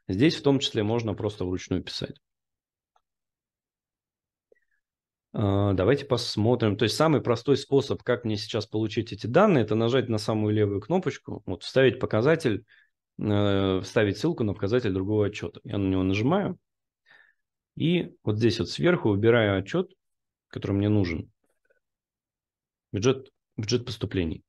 S1: Здесь в том числе можно просто вручную писать. А, давайте посмотрим. То есть самый простой способ, как мне сейчас получить эти данные, это нажать на самую левую кнопочку, вот вставить показатель, э, вставить ссылку на показатель другого отчета. Я на него нажимаю. И вот здесь вот сверху выбираю отчет, который мне нужен. Бюджет, бюджет поступлений.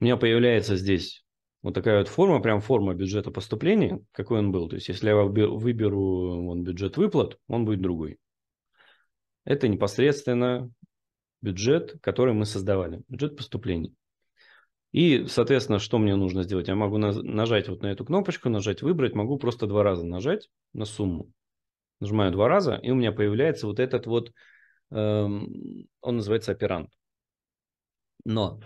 S1: У меня появляется здесь вот такая вот форма, прям форма бюджета поступлений, какой он был. То есть если я выберу вон, бюджет выплат, он будет другой это непосредственно бюджет, который мы создавали, бюджет поступлений. И, соответственно, что мне нужно сделать? Я могу нажать вот на эту кнопочку, нажать «Выбрать», могу просто два раза нажать на сумму. Нажимаю два раза, и у меня появляется вот этот вот, эм, он называется оперант. Но,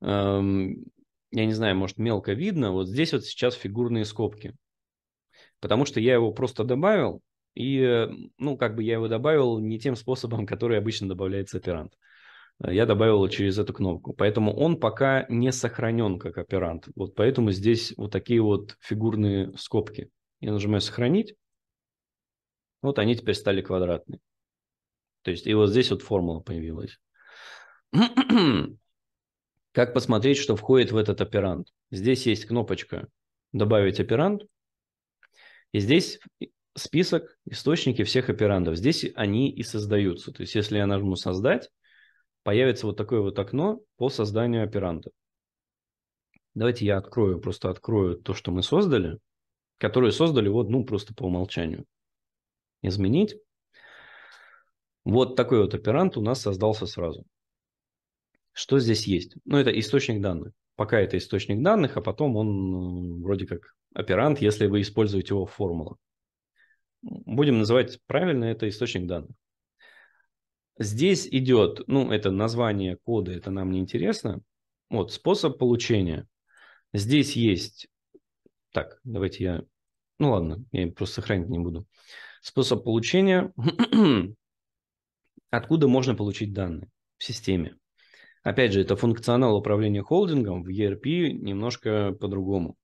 S1: эм, я не знаю, может мелко видно, вот здесь вот сейчас фигурные скобки. Потому что я его просто добавил, и, э, ну, как бы я его добавил не тем способом, который обычно добавляется оперант. Э, я добавил через эту кнопку. Поэтому он пока не сохранен как оперант. Вот поэтому здесь вот такие вот фигурные скобки. Я нажимаю «Сохранить». Вот они теперь стали квадратные. То есть и вот здесь вот формула появилась. Как посмотреть, что входит в этот оперант? Здесь есть кнопочка «Добавить оперант». И здесь список, источники всех операндов. Здесь они и создаются. То есть, если я нажму «Создать», появится вот такое вот окно по созданию операнта. Давайте я открою, просто открою то, что мы создали, которые создали вот, ну, просто по умолчанию. Изменить. Вот такой вот оперант у нас создался сразу. Что здесь есть? Ну, это источник данных. Пока это источник данных, а потом он э, вроде как оперант, если вы используете его в формулу будем называть правильно, это источник данных. Здесь идет, ну, это название кода, это нам не интересно. Вот, способ получения. Здесь есть... Так, давайте я... Ну ладно, я просто сохранить не буду. Способ получения. Откуда можно получить данные в системе? Опять же, это функционал управления холдингом в ERP немножко по-другому.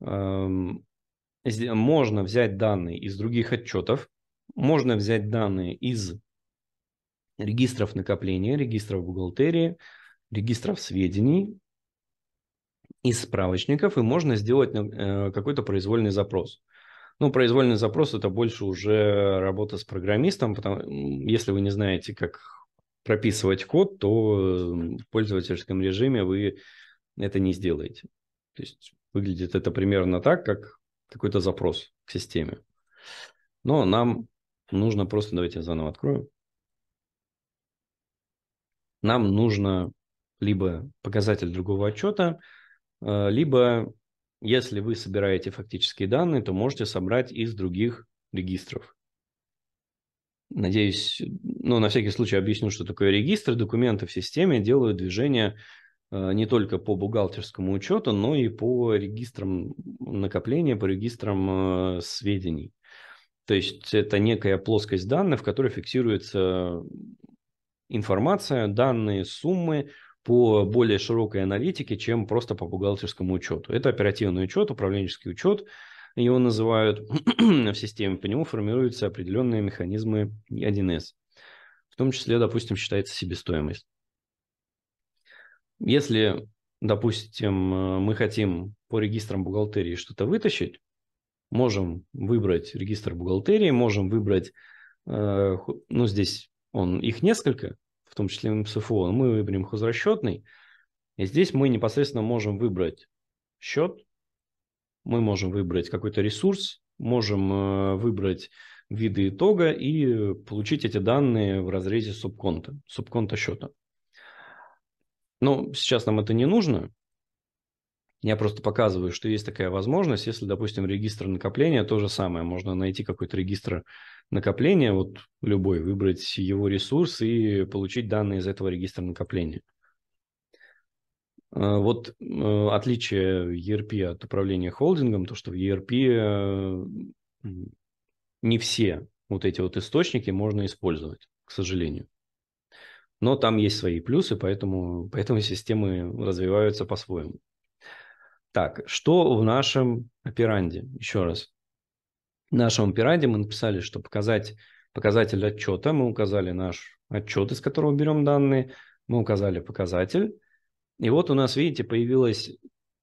S1: Эм, можно взять данные из других отчетов, можно взять данные из регистров накопления, регистров бухгалтерии, регистров сведений, из справочников, и можно сделать э, какой-то произвольный запрос. Ну, произвольный запрос – это больше уже работа с программистом, потому если вы не знаете, как прописывать код, то э, в пользовательском режиме вы это не сделаете. То есть выглядит это примерно так, как какой-то запрос к системе. Но нам нужно просто, давайте я заново открою. Нам нужно либо показатель другого отчета, э, либо если вы собираете фактические данные, то можете собрать из других регистров. Надеюсь, ну, на всякий случай объясню, что такое регистр. Документы в системе делают движение Э, не только по бухгалтерскому учету, но и по регистрам накопления, по регистрам э, сведений. То есть это некая плоскость данных, в которой фиксируется информация, данные, суммы по более широкой аналитике, чем просто по бухгалтерскому учету. Это оперативный учет, управленческий учет, его называют в системе, по нему формируются определенные механизмы 1С. В том числе, допустим, считается себестоимость. Если, допустим, э, мы хотим по регистрам бухгалтерии что-то вытащить, можем выбрать регистр бухгалтерии, можем выбрать, э, ну, здесь он, их несколько, в том числе МСФО, мы выберем хозрасчетный, и здесь мы непосредственно можем выбрать счет, мы можем выбрать какой-то ресурс, можем э, выбрать виды итога и получить эти данные в разрезе субконта, субконта счета. Но «Ну, сейчас нам это не нужно. Я просто показываю, что есть такая возможность, если, допустим, регистр накопления, то же самое. Можно найти какой-то регистр накопления, вот любой, выбрать его ресурс и получить данные из этого регистра накопления. Э, вот э, отличие ERP от управления холдингом, то, что в ERP э, не все вот эти вот источники можно использовать, к сожалению. Но там есть свои плюсы, поэтому, поэтому системы развиваются по-своему. Так, что в нашем операнде? Еще раз. В нашем операнде мы написали, что показать показатель отчета, мы указали наш отчет, из которого берем данные, мы указали показатель. И вот у нас, видите, появилось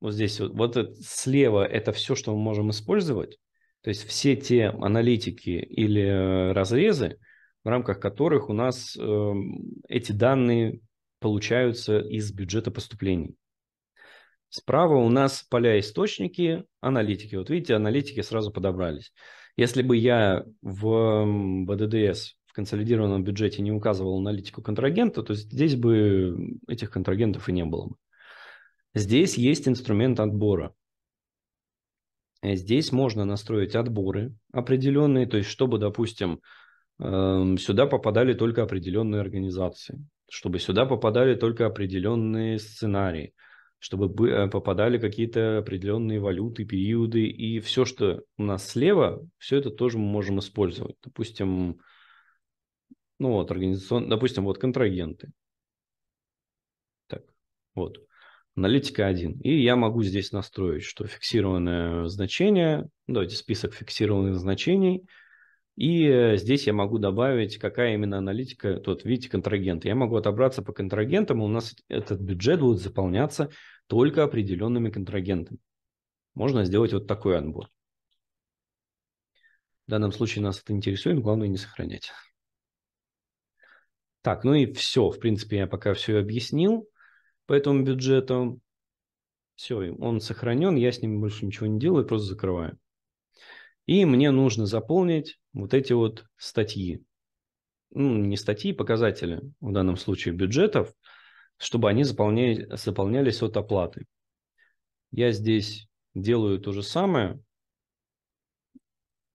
S1: вот здесь, вот, слева это все, что мы можем использовать. То есть все те аналитики или э, разрезы, в рамках которых у нас э, эти данные получаются из бюджета поступлений. Справа у нас поля источники, аналитики. Вот видите, аналитики сразу подобрались. Если бы я в эм, БДДС, в консолидированном бюджете, не указывал аналитику контрагента, то здесь бы этих контрагентов и не было бы. Здесь есть инструмент отбора. Здесь можно настроить отборы определенные, то есть чтобы, допустим, Эм, сюда попадали только определенные организации, чтобы сюда попадали только определенные сценарии, чтобы э, попадали какие-то определенные валюты, периоды и все, что у нас слева, все это тоже мы можем использовать. Допустим, ну вот, организацион... допустим, вот контрагенты. Так, вот. Аналитика 1. И я могу здесь настроить, что фиксированное значение, давайте список фиксированных значений – и э, здесь я могу добавить, какая именно аналитика, тот, видите, контрагент. Я могу отобраться по контрагентам, и у нас этот бюджет будет заполняться только определенными контрагентами. Можно сделать вот такой анбор. В данном случае нас это интересует, главное не сохранять. Так, ну и все. В принципе, я пока все объяснил по этому бюджету. Все, он сохранен, я с ним больше ничего не делаю, просто закрываю. И мне нужно заполнить вот эти вот статьи, ну, не статьи, а показатели, в данном случае бюджетов, чтобы они заполняли, заполнялись от оплаты. Я здесь делаю то же самое.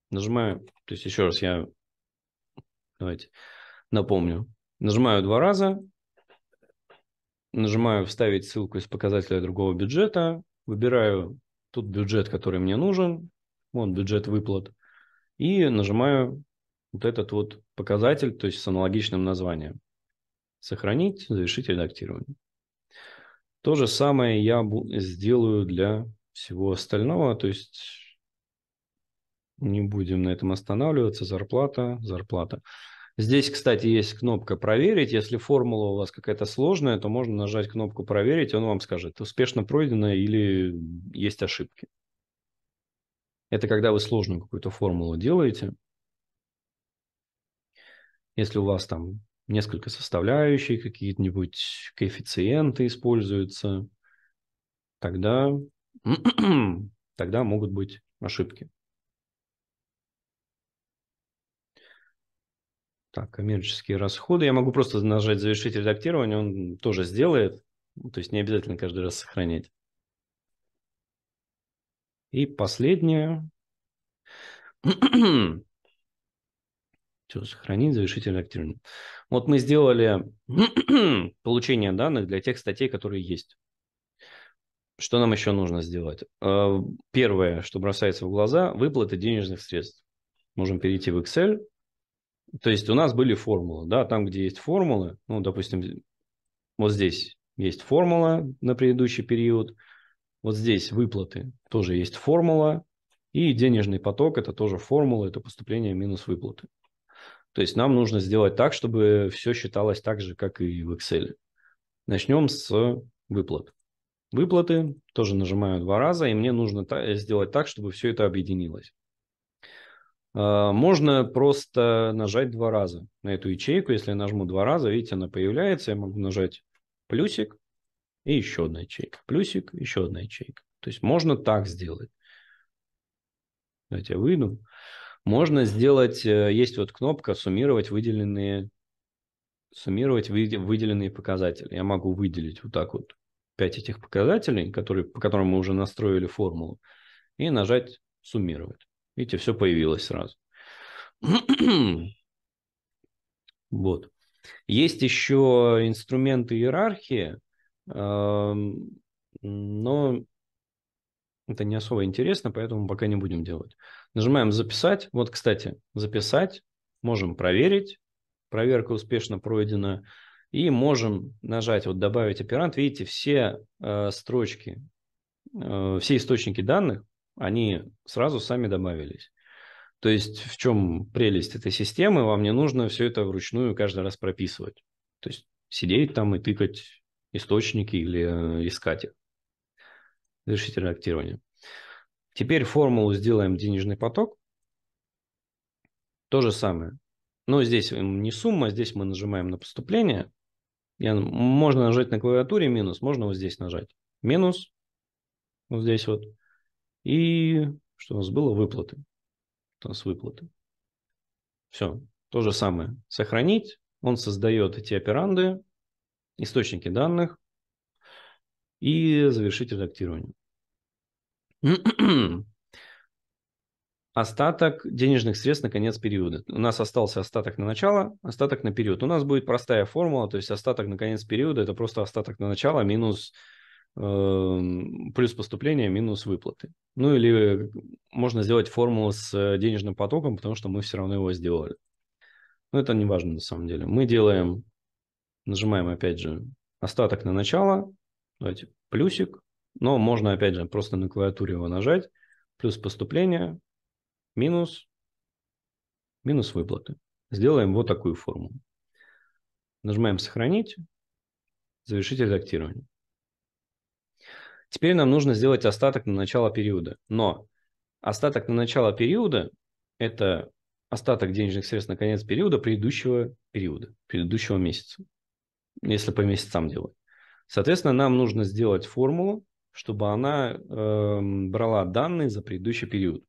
S1: Нажимаю, то есть еще раз я, давайте напомню, нажимаю два раза, нажимаю «Вставить ссылку из показателя другого бюджета», выбираю тот бюджет, который мне нужен, вот бюджет выплат, и нажимаю вот этот вот показатель, то есть с аналогичным названием. Сохранить, завершить редактирование. То же самое я сделаю для всего остального, то есть не будем на этом останавливаться. Зарплата, зарплата. Здесь, кстати, есть кнопка «Проверить». Если формула у вас какая-то сложная, то можно нажать кнопку «Проверить», он вам скажет, успешно пройдено или есть ошибки. Это когда вы сложную какую-то формулу делаете. Если у вас там несколько составляющих, какие-нибудь коэффициенты используются, тогда, тогда могут быть ошибки. Так, коммерческие расходы. Я могу просто нажать «Завершить редактирование», он тоже сделает. То есть не обязательно каждый раз сохранять. И последнее. Все, сохранить завершительное активирование. Вот мы сделали получение данных для тех статей, которые есть. Что нам еще нужно сделать? Э, первое, что бросается в глаза, выплаты денежных средств. Можем перейти в Excel. То есть у нас были формулы, да, там, где есть формулы, ну, допустим, вот здесь есть формула на предыдущий период – вот здесь выплаты тоже есть формула, и денежный поток – это тоже формула, это поступление минус выплаты. То есть нам нужно сделать так, чтобы все считалось так же, как и в Excel. Начнем с выплат. Выплаты тоже нажимаю два раза, и мне нужно сделать так, чтобы все это объединилось. А, можно просто нажать два раза на эту ячейку. Если я нажму два раза, видите, она появляется. Я могу нажать плюсик, и еще одна ячейка. Плюсик, еще одна ячейка. То есть можно так сделать. Давайте я выйду. Можно сделать, э, есть вот кнопка «Суммировать выделенные суммировать выделенные показатели. Я могу выделить вот так вот 5 этих показателей, которые, по которым мы уже настроили формулу, и нажать «Суммировать». Видите, все появилось сразу. вот. Есть еще инструменты иерархии но это не особо интересно, поэтому пока не будем делать. Нажимаем «Записать». Вот, кстати, «Записать». Можем проверить. Проверка успешно пройдена. И можем нажать вот «Добавить оперант». Видите, все э, строчки, э, все источники данных, они сразу сами добавились. То есть в чем прелесть этой системы? Вам не нужно все это вручную каждый раз прописывать. То есть сидеть там и тыкать источники или э, искать их. Завершить редактирование. Теперь формулу сделаем денежный поток. То же самое. Но здесь не сумма, здесь мы нажимаем на поступление. Я, можно нажать на клавиатуре минус, можно вот здесь нажать. Минус, вот здесь вот. И что у нас было? Выплаты. У нас выплаты. Все, то же самое. Сохранить. Он создает эти операнды, источники данных и завершить редактирование. Остаток денежных средств на конец периода. У нас остался остаток на начало, остаток на период. У нас будет простая формула, то есть остаток на конец периода это просто остаток на начало минус э, плюс поступления минус выплаты. Ну или можно сделать формулу с э, денежным потоком, потому что мы все равно его сделали. Но это не важно на самом деле. Мы делаем Нажимаем опять же остаток на начало. Давайте плюсик. Но можно опять же просто на клавиатуре его нажать. Плюс поступление, минус, минус выплаты. Сделаем вот такую форму Нажимаем «Сохранить», завершить редактирование. Теперь нам нужно сделать остаток на начало периода. Но остаток на начало периода – это остаток денежных средств на конец периода предыдущего периода, предыдущего месяца если по месяцам делать. Соответственно, нам нужно сделать формулу, чтобы она э, брала данные за предыдущий период.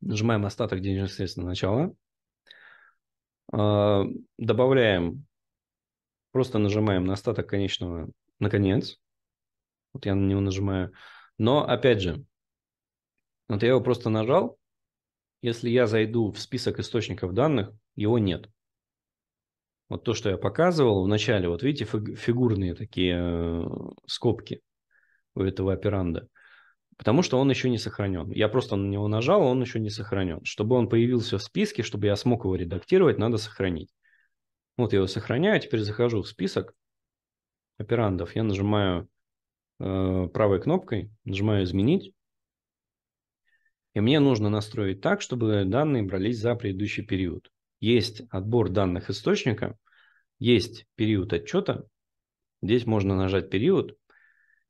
S1: Нажимаем остаток денежных средств на начало. Э, добавляем, просто нажимаем на остаток конечного на конец. Вот я на него нажимаю. Но опять же, вот я его просто нажал. Если я зайду в список источников данных, его нет. Вот то, что я показывал в начале, вот видите, фигурные такие э, скобки у этого операнда. Потому что он еще не сохранен. Я просто на него нажал, он еще не сохранен. Чтобы он появился в списке, чтобы я смог его редактировать, надо сохранить. Вот я его сохраняю, а теперь захожу в список операндов. Я нажимаю э, правой кнопкой, нажимаю «Изменить». И мне нужно настроить так, чтобы данные брались за предыдущий период. Есть отбор данных источника, есть период отчета. Здесь можно нажать период.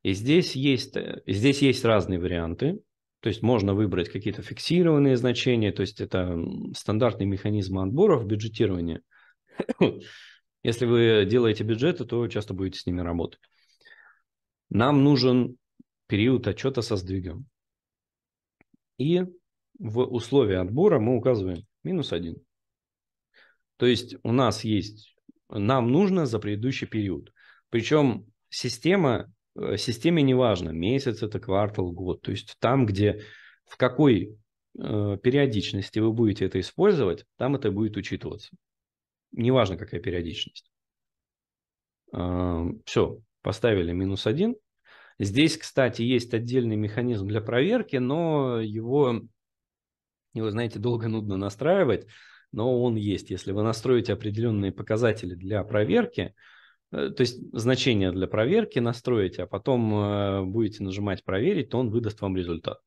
S1: И здесь есть, э, здесь есть разные варианты. То есть можно выбрать какие-то фиксированные значения, то есть это стандартный механизм отборов бюджетирования. Если вы делаете бюджеты, то часто будете с ними работать. Нам нужен период отчета со сдвигом. И в условии отбора мы указываем минус один. То есть у нас есть, нам нужно за предыдущий период. Причем система, э, системе не важно, месяц это квартал, год. То есть там, где, в какой э, периодичности вы будете это использовать, там это будет учитываться. Неважно, какая периодичность. Эм, Все, поставили минус один. Здесь, кстати, есть отдельный механизм для проверки, но его, его знаете, долго нудно настраивать но он есть. Если вы настроите определенные показатели для проверки, э, то есть значение для проверки настроите, а потом э, будете нажимать «Проверить», то он выдаст вам результат.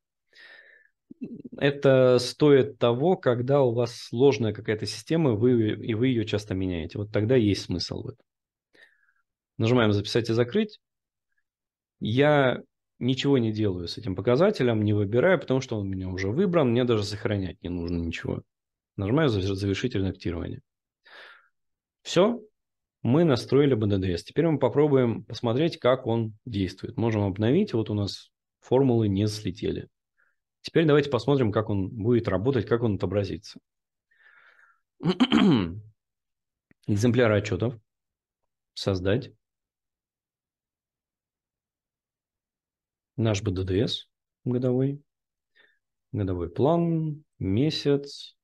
S1: Это стоит того, когда у вас сложная какая-то система, вы, и вы ее часто меняете. Вот тогда есть смысл в этом. Нажимаем «Записать и закрыть». Я ничего не делаю с этим показателем, не выбираю, потому что он у меня уже выбран, мне даже сохранять не нужно ничего. Нажимаю «Завершить редактирование». Все, мы настроили BDDS. Теперь мы попробуем посмотреть, как он действует. Можем обновить. Вот у нас формулы не слетели. Теперь давайте посмотрим, как он будет работать, как он отобразится. Экземпляры отчетов. Создать. Наш БДДС годовой. Годовой план. Месяц.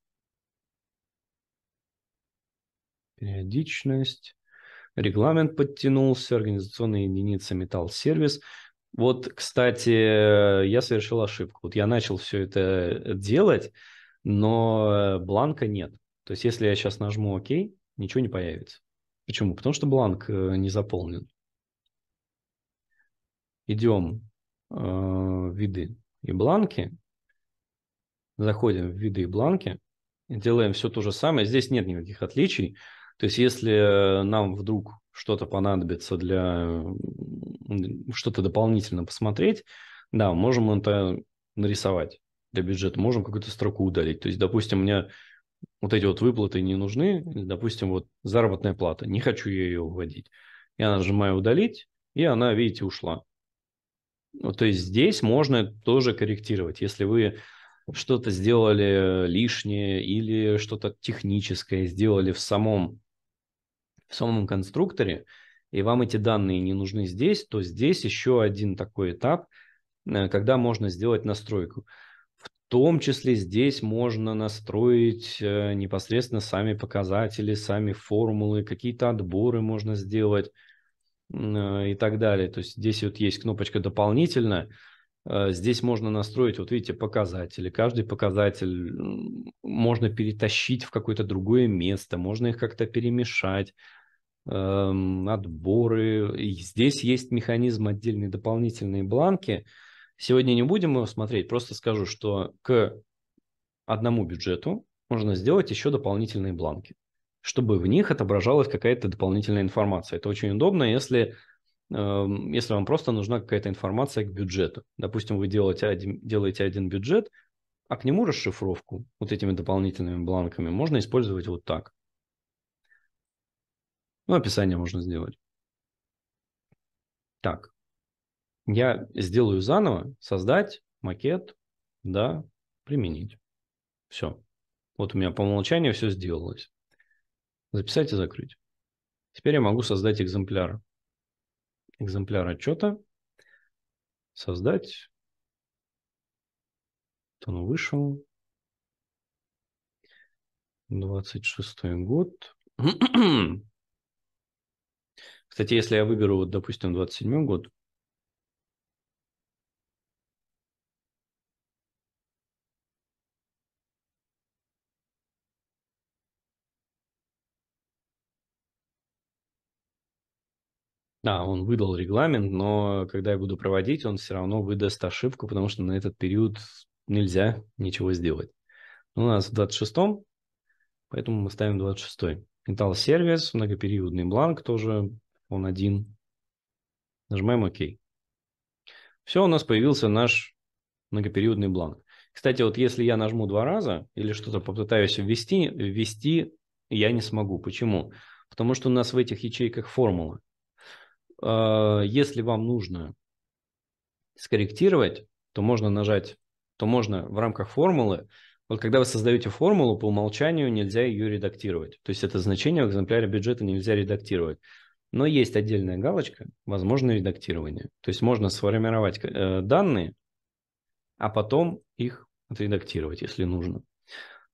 S1: периодичность, регламент подтянулся, организационная единица металл-сервис. Вот, кстати, я совершил ошибку. Вот я начал все это делать, но бланка нет. То есть, если я сейчас нажму ОК, ничего не появится. Почему? Потому что бланк э, не заполнен. Идем э, виды и бланки. Заходим в виды и бланки. Делаем все то же самое. Здесь нет никаких отличий. То есть если нам вдруг что-то понадобится для что-то дополнительно посмотреть, да, можем это нарисовать для бюджета, можем какую-то строку удалить. То есть, допустим, у меня вот эти вот выплаты не нужны, допустим, вот заработная плата, не хочу я ее вводить. Я нажимаю «Удалить», и она, видите, ушла. Ну, то есть здесь можно тоже корректировать. Если вы что-то сделали лишнее или что-то техническое сделали в самом в самом конструкторе, и вам эти данные не нужны здесь, то здесь еще один такой этап, э, когда можно сделать настройку. В том числе здесь можно настроить э, непосредственно сами показатели, сами формулы, какие-то отборы можно сделать э, и так далее. То есть здесь вот есть кнопочка «Дополнительно», Здесь можно настроить, вот видите, показатели. Каждый показатель можно перетащить в какое-то другое место, можно их как-то перемешать. Эм, отборы. И здесь есть механизм отдельные дополнительные бланки. Сегодня не будем его смотреть, просто скажу, что к одному бюджету можно сделать еще дополнительные бланки, чтобы в них отображалась какая-то дополнительная информация. Это очень удобно, если, эм, если вам просто нужна какая-то информация к бюджету. Допустим, вы делаете один, делаете один бюджет, а к нему расшифровку вот этими дополнительными бланками можно использовать вот так. Ну, описание можно сделать. Так, я сделаю заново, создать макет, да, применить. Все. Вот у меня по умолчанию все сделалось. Записать и закрыть. Теперь я могу создать экземпляр. Экземпляр отчета. Создать. Вот он вышел. 26 год. Кстати, если я выберу, вот, допустим,
S2: 27 год, Да, он выдал
S1: регламент, но когда я буду проводить, он все равно выдаст ошибку, потому что на этот период нельзя ничего сделать. У нас в 26-м, поэтому мы ставим 26-й. Металл-сервис, многопериодный бланк тоже он один. Нажимаем ОК. Все, у нас появился наш многопериодный бланк. Кстати, вот если я нажму два раза или что-то попытаюсь ввести, ввести я не смогу. Почему? Потому что у нас в этих ячейках формулы. А, если вам нужно скорректировать, то можно нажать, то можно в рамках формулы вот когда вы создаете формулу, по умолчанию нельзя ее редактировать. То есть это значение в экземпляре бюджета нельзя редактировать. Но есть отдельная галочка «Возможно редактирование». То есть можно сформировать э, данные, а потом их отредактировать, если нужно.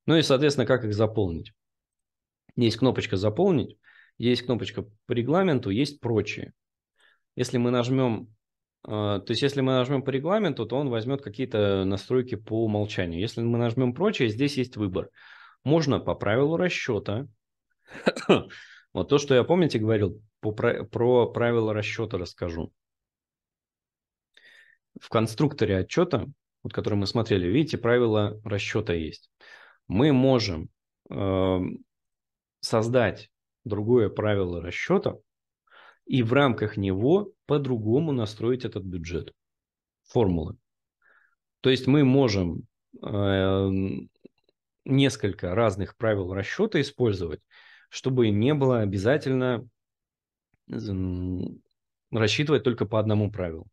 S1: Ну и, соответственно, как их заполнить. Есть кнопочка «Заполнить», есть кнопочка по регламенту, есть прочие. Если мы нажмем, э, то есть если мы нажмем по регламенту, то он возьмет какие-то настройки по умолчанию. Если мы нажмем прочие, здесь есть выбор. Можно по правилу расчета. вот то, что я, помните, говорил, по, про правила расчета расскажу. В конструкторе отчета, вот который мы смотрели, видите, правила расчета есть. Мы можем э, создать другое правило расчета и в рамках него по-другому настроить этот бюджет. Формулы. То есть мы можем э, несколько разных правил расчета использовать, чтобы не было обязательно рассчитывать только по одному правилу.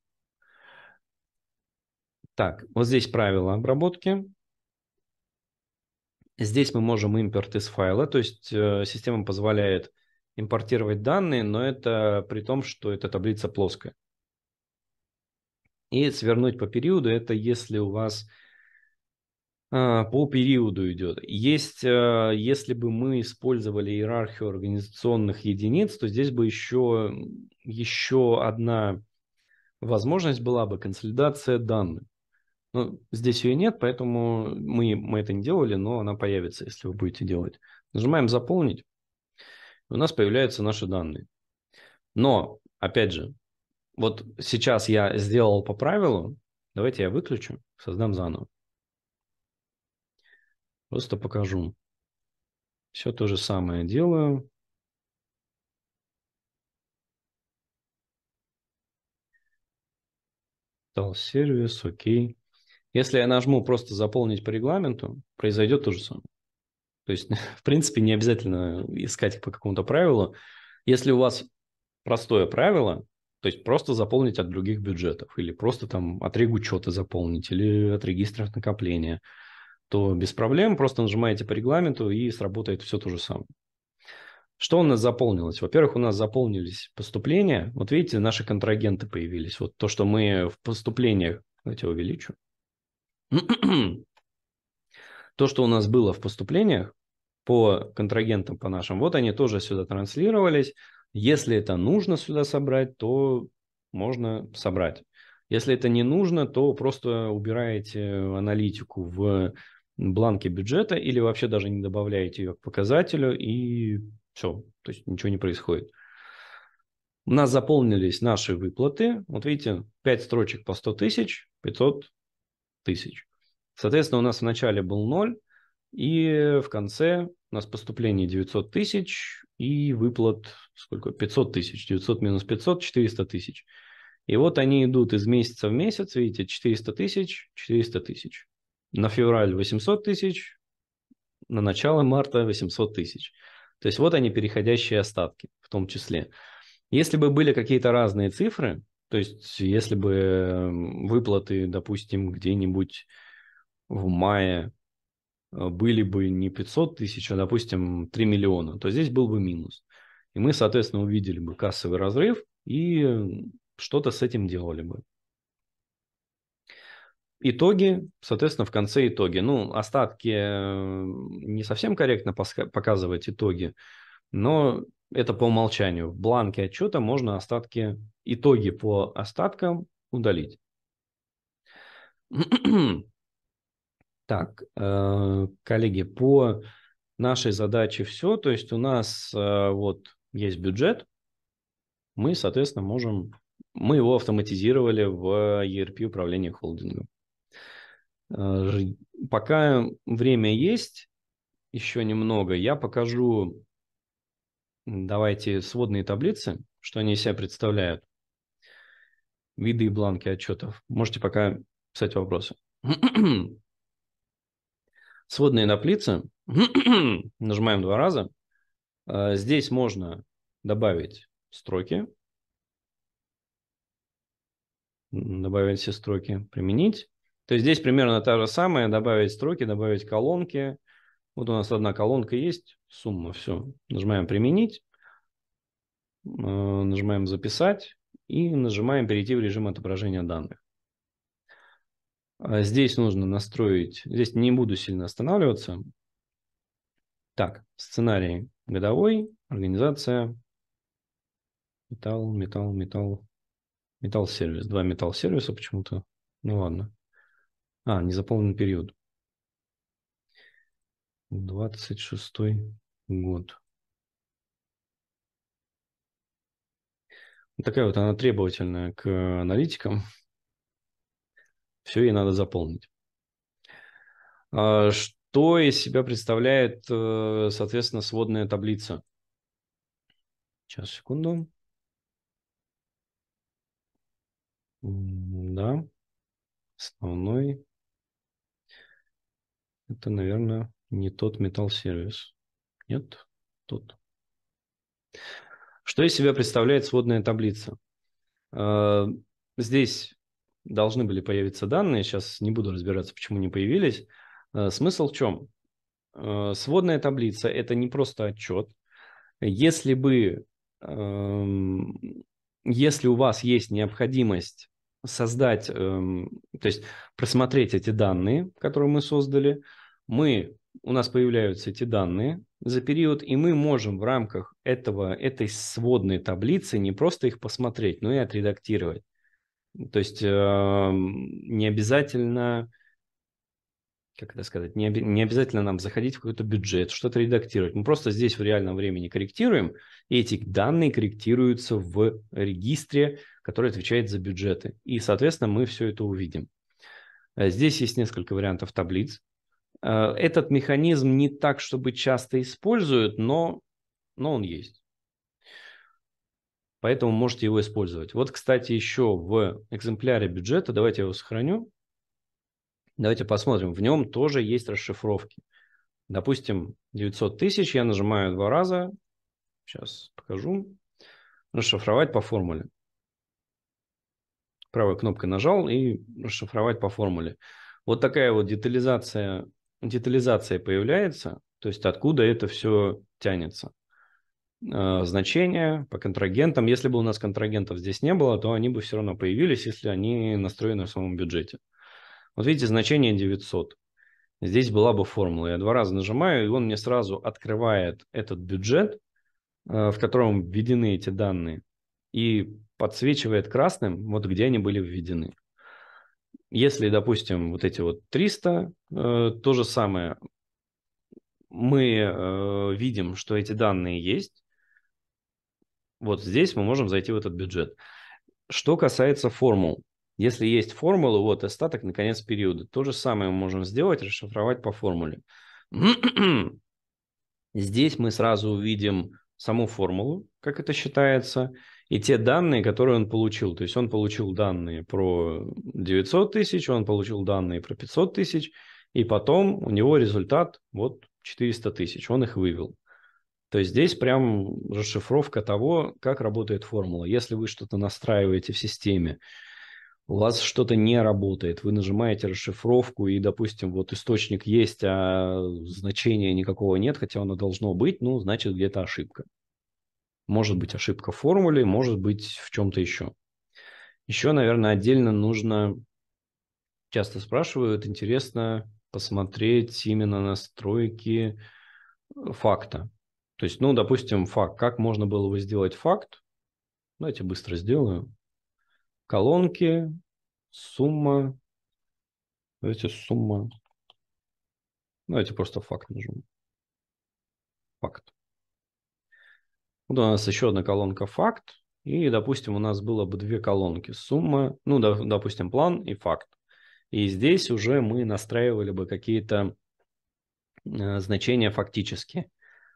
S1: Так, вот здесь правила обработки. Здесь мы можем импорт из файла, то есть э, система позволяет импортировать данные, но это при том, что эта таблица плоская. И свернуть по периоду, это если у вас а, по периоду идет. Есть, а, если бы мы использовали иерархию организационных единиц, то здесь бы еще, еще одна возможность была бы консолидация данных. Но здесь ее нет, поэтому мы, мы это не делали, но она появится, если вы будете делать. Нажимаем «Заполнить», и у нас появляются наши данные. Но, опять же, вот сейчас я сделал по правилу, давайте я выключу, создам заново. Просто покажу. Все то же самое делаю. Стал сервис, окей. Если я нажму просто заполнить по регламенту, произойдет то же самое. То есть, в принципе, не обязательно искать по какому-то правилу. Если у вас простое правило, то есть просто заполнить от других бюджетов, или просто там от регучета заполнить, или от регистров накопления – то без проблем просто нажимаете по регламенту и сработает все то же самое. Что у нас заполнилось? Во-первых, у нас заполнились поступления. Вот видите, наши контрагенты появились. Вот то, что мы в поступлениях... Давайте увеличу. то, что у нас было в поступлениях по контрагентам, по нашим, вот они тоже сюда транслировались. Если это нужно сюда собрать, то можно собрать. Если это не нужно, то просто убираете аналитику в бланке бюджета или вообще даже не добавляете ее к показателю, и все, то есть ничего не происходит. У нас заполнились наши выплаты. Вот видите, 5 строчек по 100 тысяч, 500 тысяч. Соответственно, у нас в начале был 0, и в конце у нас поступление 900 тысяч и выплат сколько? 500 тысяч. 900 минус 500 – 400 тысяч. И вот они идут из месяца в месяц, видите, 400 тысяч, 400 тысяч на февраль 800 тысяч, на начало марта 800 тысяч. То есть вот они переходящие остатки в том числе. Если бы были какие-то разные цифры, то есть если бы эм, выплаты, допустим, где-нибудь в мае э, были бы не 500 тысяч, а, допустим, 3 миллиона, то здесь был бы минус. И мы, соответственно, увидели бы кассовый разрыв и что-то с этим делали бы. Итоги, соответственно, в конце итоги. Ну, остатки э, не совсем корректно показывать итоги, но это по умолчанию. В бланке отчета можно остатки, итоги по остаткам удалить. Так, э, коллеги, по нашей задаче все. То есть у нас э, вот есть бюджет, мы, соответственно, можем, мы его автоматизировали в ERP управления холдингом. Э, пока время есть, еще немного, я покажу, давайте, сводные таблицы, что они из себя представляют. Виды и бланки отчетов. Можете пока писать вопросы. Сводные таблицы. Нажимаем два раза. Э, здесь можно добавить строки. Добавить все строки. Применить. То есть здесь примерно та же самая, добавить строки, добавить колонки. Вот у нас одна колонка есть, сумма, все. Нажимаем «Применить», э, нажимаем «Записать» и нажимаем «Перейти в режим отображения данных». А здесь нужно настроить, здесь не буду сильно останавливаться. Так, сценарий годовой, организация, металл, металл, металл, металл-сервис. Два металл-сервиса почему-то. Ну ладно. А, незаполненный период. 26 год. Такая вот она требовательная к аналитикам. Все ей надо заполнить. А что из себя представляет, э, соответственно, сводная таблица? Сейчас, секунду. Да. Основной это, наверное, не тот металл-сервис. Нет, тот. Что из себя представляет сводная таблица? Э, здесь должны были появиться данные, сейчас не буду разбираться, почему не появились. Э, смысл в чем? Э, сводная таблица – это не просто отчет. Если бы, эм, если у вас есть необходимость создать, эм, то есть просмотреть эти данные, которые мы создали – мы, у нас появляются эти данные за период, и мы можем в рамках этого, этой сводной таблицы не просто их посмотреть, но и отредактировать. То есть э, не обязательно, как это сказать, не, не обязательно нам заходить в какой-то бюджет, что-то редактировать. Мы просто здесь в реальном времени корректируем, и эти данные корректируются в регистре, который отвечает за бюджеты. И, соответственно, мы все это увидим. Э, здесь есть несколько вариантов таблиц. Э, этот механизм не так, чтобы часто используют, но, но он есть. Поэтому можете его использовать. Вот, кстати, еще в экземпляре бюджета, давайте я его сохраню. Давайте посмотрим, в нем тоже есть расшифровки. Допустим, 900 тысяч, я нажимаю два раза. Сейчас покажу. Расшифровать по формуле. Правой кнопкой нажал и расшифровать по формуле. Вот такая вот детализация детализация появляется, то есть откуда это все тянется. А, значения по контрагентам. Если бы у нас контрагентов здесь не было, то они бы все равно появились, если они настроены в самом бюджете. Вот видите, значение 900. Здесь была бы формула. Я два раза нажимаю, и он мне сразу открывает этот бюджет, а, в котором введены эти данные, и подсвечивает красным, вот где они были введены. Если, допустим, вот эти вот 300, э, то же самое. Мы э, видим, что эти данные есть. Вот здесь мы можем зайти в этот бюджет. Что касается формул. Если есть формулы, вот остаток на конец периода. То же самое мы можем сделать, расшифровать по формуле. Здесь мы сразу увидим саму формулу, как это считается – и те данные, которые он получил. То есть он получил данные про 900 тысяч, он получил данные про 500 тысяч, и потом у него результат вот 400 тысяч, он их вывел. То есть здесь прям расшифровка того, как работает формула. Если вы что-то настраиваете в системе, у вас что-то не работает, вы нажимаете расшифровку, и, допустим, вот источник есть, а значения никакого нет, хотя оно должно быть, ну, значит, где-то ошибка. Может быть ошибка в формуле, может быть в чем-то еще. Еще, наверное, отдельно нужно, часто спрашивают, интересно посмотреть именно настройки э, факта. То есть, ну, допустим, факт. Как можно было бы сделать факт? Давайте быстро сделаю. Колонки, сумма. Давайте сумма. Давайте просто факт нажму. Факт. Вот у нас еще одна колонка «Факт», и, допустим, у нас было бы две колонки – сумма, ну, допустим, план и факт. И здесь уже мы настраивали бы какие-то э, значения фактически.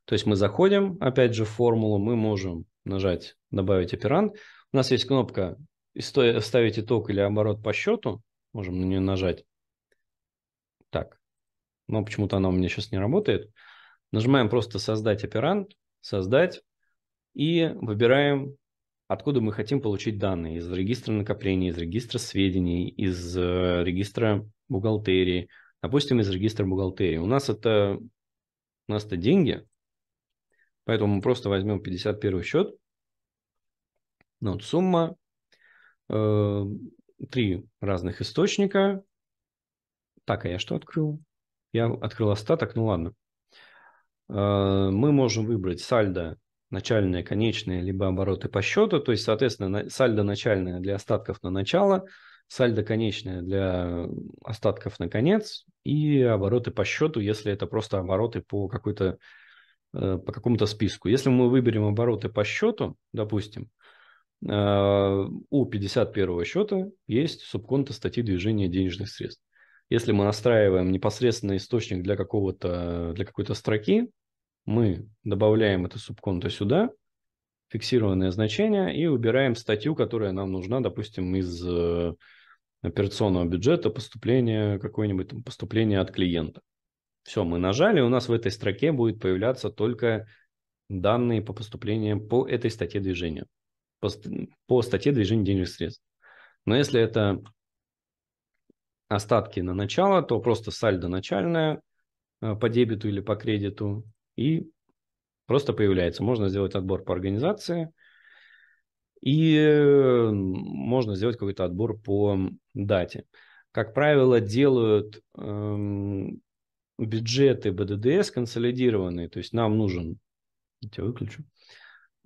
S1: То есть мы заходим, опять же, в формулу, мы можем нажать «Добавить оперант». У нас есть кнопка вставить итог или оборот по счету». Можем на нее нажать. Так, но почему-то она у меня сейчас не работает. Нажимаем просто «Создать оперант», «Создать» и выбираем, откуда мы хотим получить данные. Из регистра накоплений, из регистра сведений, из э, регистра бухгалтерии. Допустим, из регистра бухгалтерии. У нас это, у нас это деньги, поэтому мы просто возьмем 51 счет. Ну, вот сумма, э, три разных источника. Так, а я что открыл? Я открыл остаток, ну ладно. Э, мы можем выбрать сальдо начальные, конечные, либо обороты по счету. То есть, соответственно, сальдо начальное для остатков на начало, сальдо конечное для остатков на конец и обороты по счету, если это просто обороты по какой-то э, по какому-то списку. Если мы выберем обороты по счету, допустим, э, у 51 счета есть субконта статьи движения денежных средств. Если мы настраиваем непосредственно источник для, какого-то, для какой-то строки, мы добавляем это субконто сюда, фиксированное значение, и убираем статью, которая нам нужна, допустим, из э, операционного бюджета, поступление какое-нибудь там, поступление от клиента. Все, мы нажали, у нас в этой строке будет появляться только данные по поступлениям по этой статье движения, по, по статье движения денежных средств. Но если это остатки на начало, то просто сальдо начальное э, по дебету или по кредиту и просто появляется. Можно сделать отбор по организации, и э, можно сделать какой-то отбор по дате. Как правило, делают эм, бюджеты БДДС консолидированные, то есть нам нужен, я тебя выключу,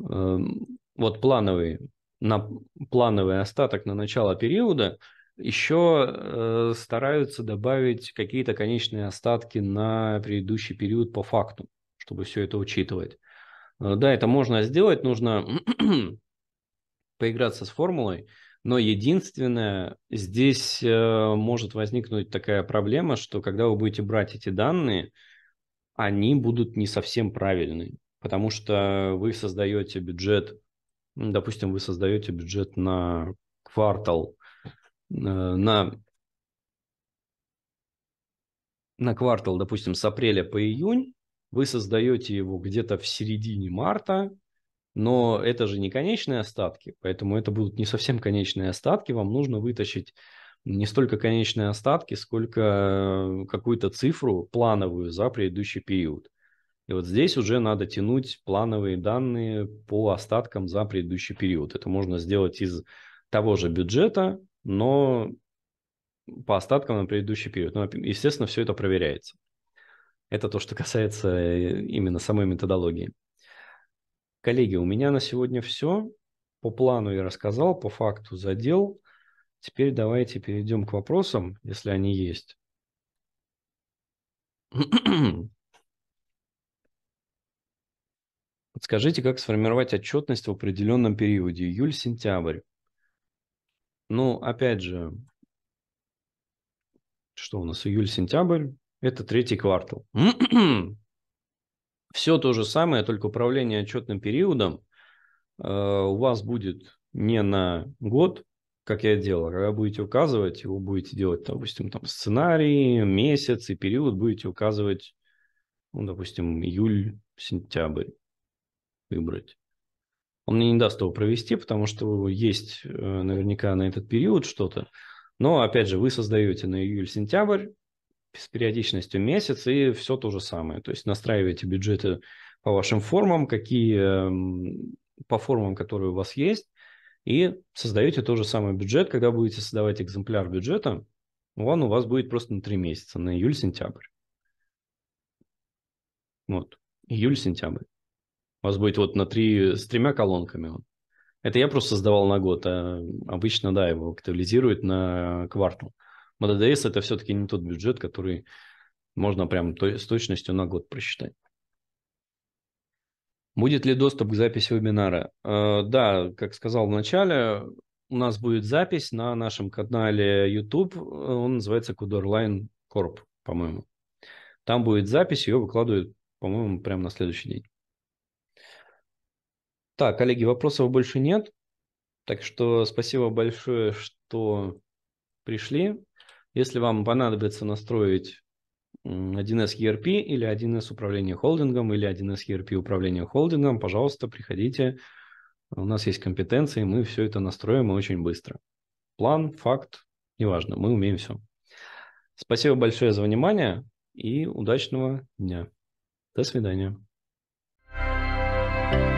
S1: эм, вот плановый, на плановый остаток на начало периода, еще э, стараются добавить какие-то конечные остатки на предыдущий период по факту чтобы все это учитывать. Э, да, это можно сделать, нужно поиграться с формулой, но единственное, здесь э, может возникнуть такая проблема, что когда вы будете брать эти данные, они будут не совсем правильные, потому что вы создаете бюджет, допустим, вы создаете бюджет на квартал, э, на на квартал, допустим, с апреля по июнь, вы создаете его где-то в середине марта, но это же не конечные остатки, поэтому это будут не совсем конечные остатки. Вам нужно вытащить не столько конечные остатки, сколько э, какую-то цифру плановую за предыдущий период. И вот здесь уже надо тянуть плановые данные по остаткам за предыдущий период. Это можно сделать из того же бюджета, но по остаткам на предыдущий период. Но, ну, естественно, все это проверяется. Это то, что касается э, именно самой методологии. Коллеги, у меня на сегодня все. По плану я рассказал, по факту задел. Теперь давайте перейдем к вопросам, если они есть. Скажите, как сформировать отчетность в определенном периоде, июль-сентябрь? Ну, опять же, что у нас, июль-сентябрь, это третий квартал. Все то же самое, только управление отчетным периодом э, у вас будет не на год, как я делал, когда будете указывать, вы будете делать, допустим, там сценарии, месяц и период будете указывать, ну, допустим, июль, сентябрь выбрать. Он мне не даст его провести, потому что есть э, наверняка на этот период что-то. Но, опять же, вы создаете на июль-сентябрь, с периодичностью месяц, и все то же самое. То есть настраивайте бюджеты по вашим формам, какие по формам, которые у вас есть, и создаете тот же самый бюджет. Когда будете создавать экземпляр бюджета, он у вас будет просто на 3 месяца, на июль-сентябрь. Вот, июль-сентябрь. У вас будет вот на три, с тремя колонками Это я просто создавал на год, а обычно, да, его актуализируют на квартал. МДДС это все-таки не тот бюджет, который можно прям с точностью на год просчитать. Будет ли доступ к записи вебинара? Э, да, как сказал в начале, у нас будет запись на нашем канале YouTube. Он называется Кудорлайн Corp, по-моему. Там будет запись, ее выкладывают, по-моему, прямо на следующий день. Так, коллеги, вопросов больше нет. Так что спасибо большое, что пришли. Если вам понадобится настроить 1С ERP или 1С управление холдингом или 1С ERP управление холдингом, пожалуйста, приходите. У нас есть компетенции, мы все это настроим и очень быстро. План, факт, неважно, мы умеем все. Спасибо большое за внимание и удачного дня. До свидания. thank you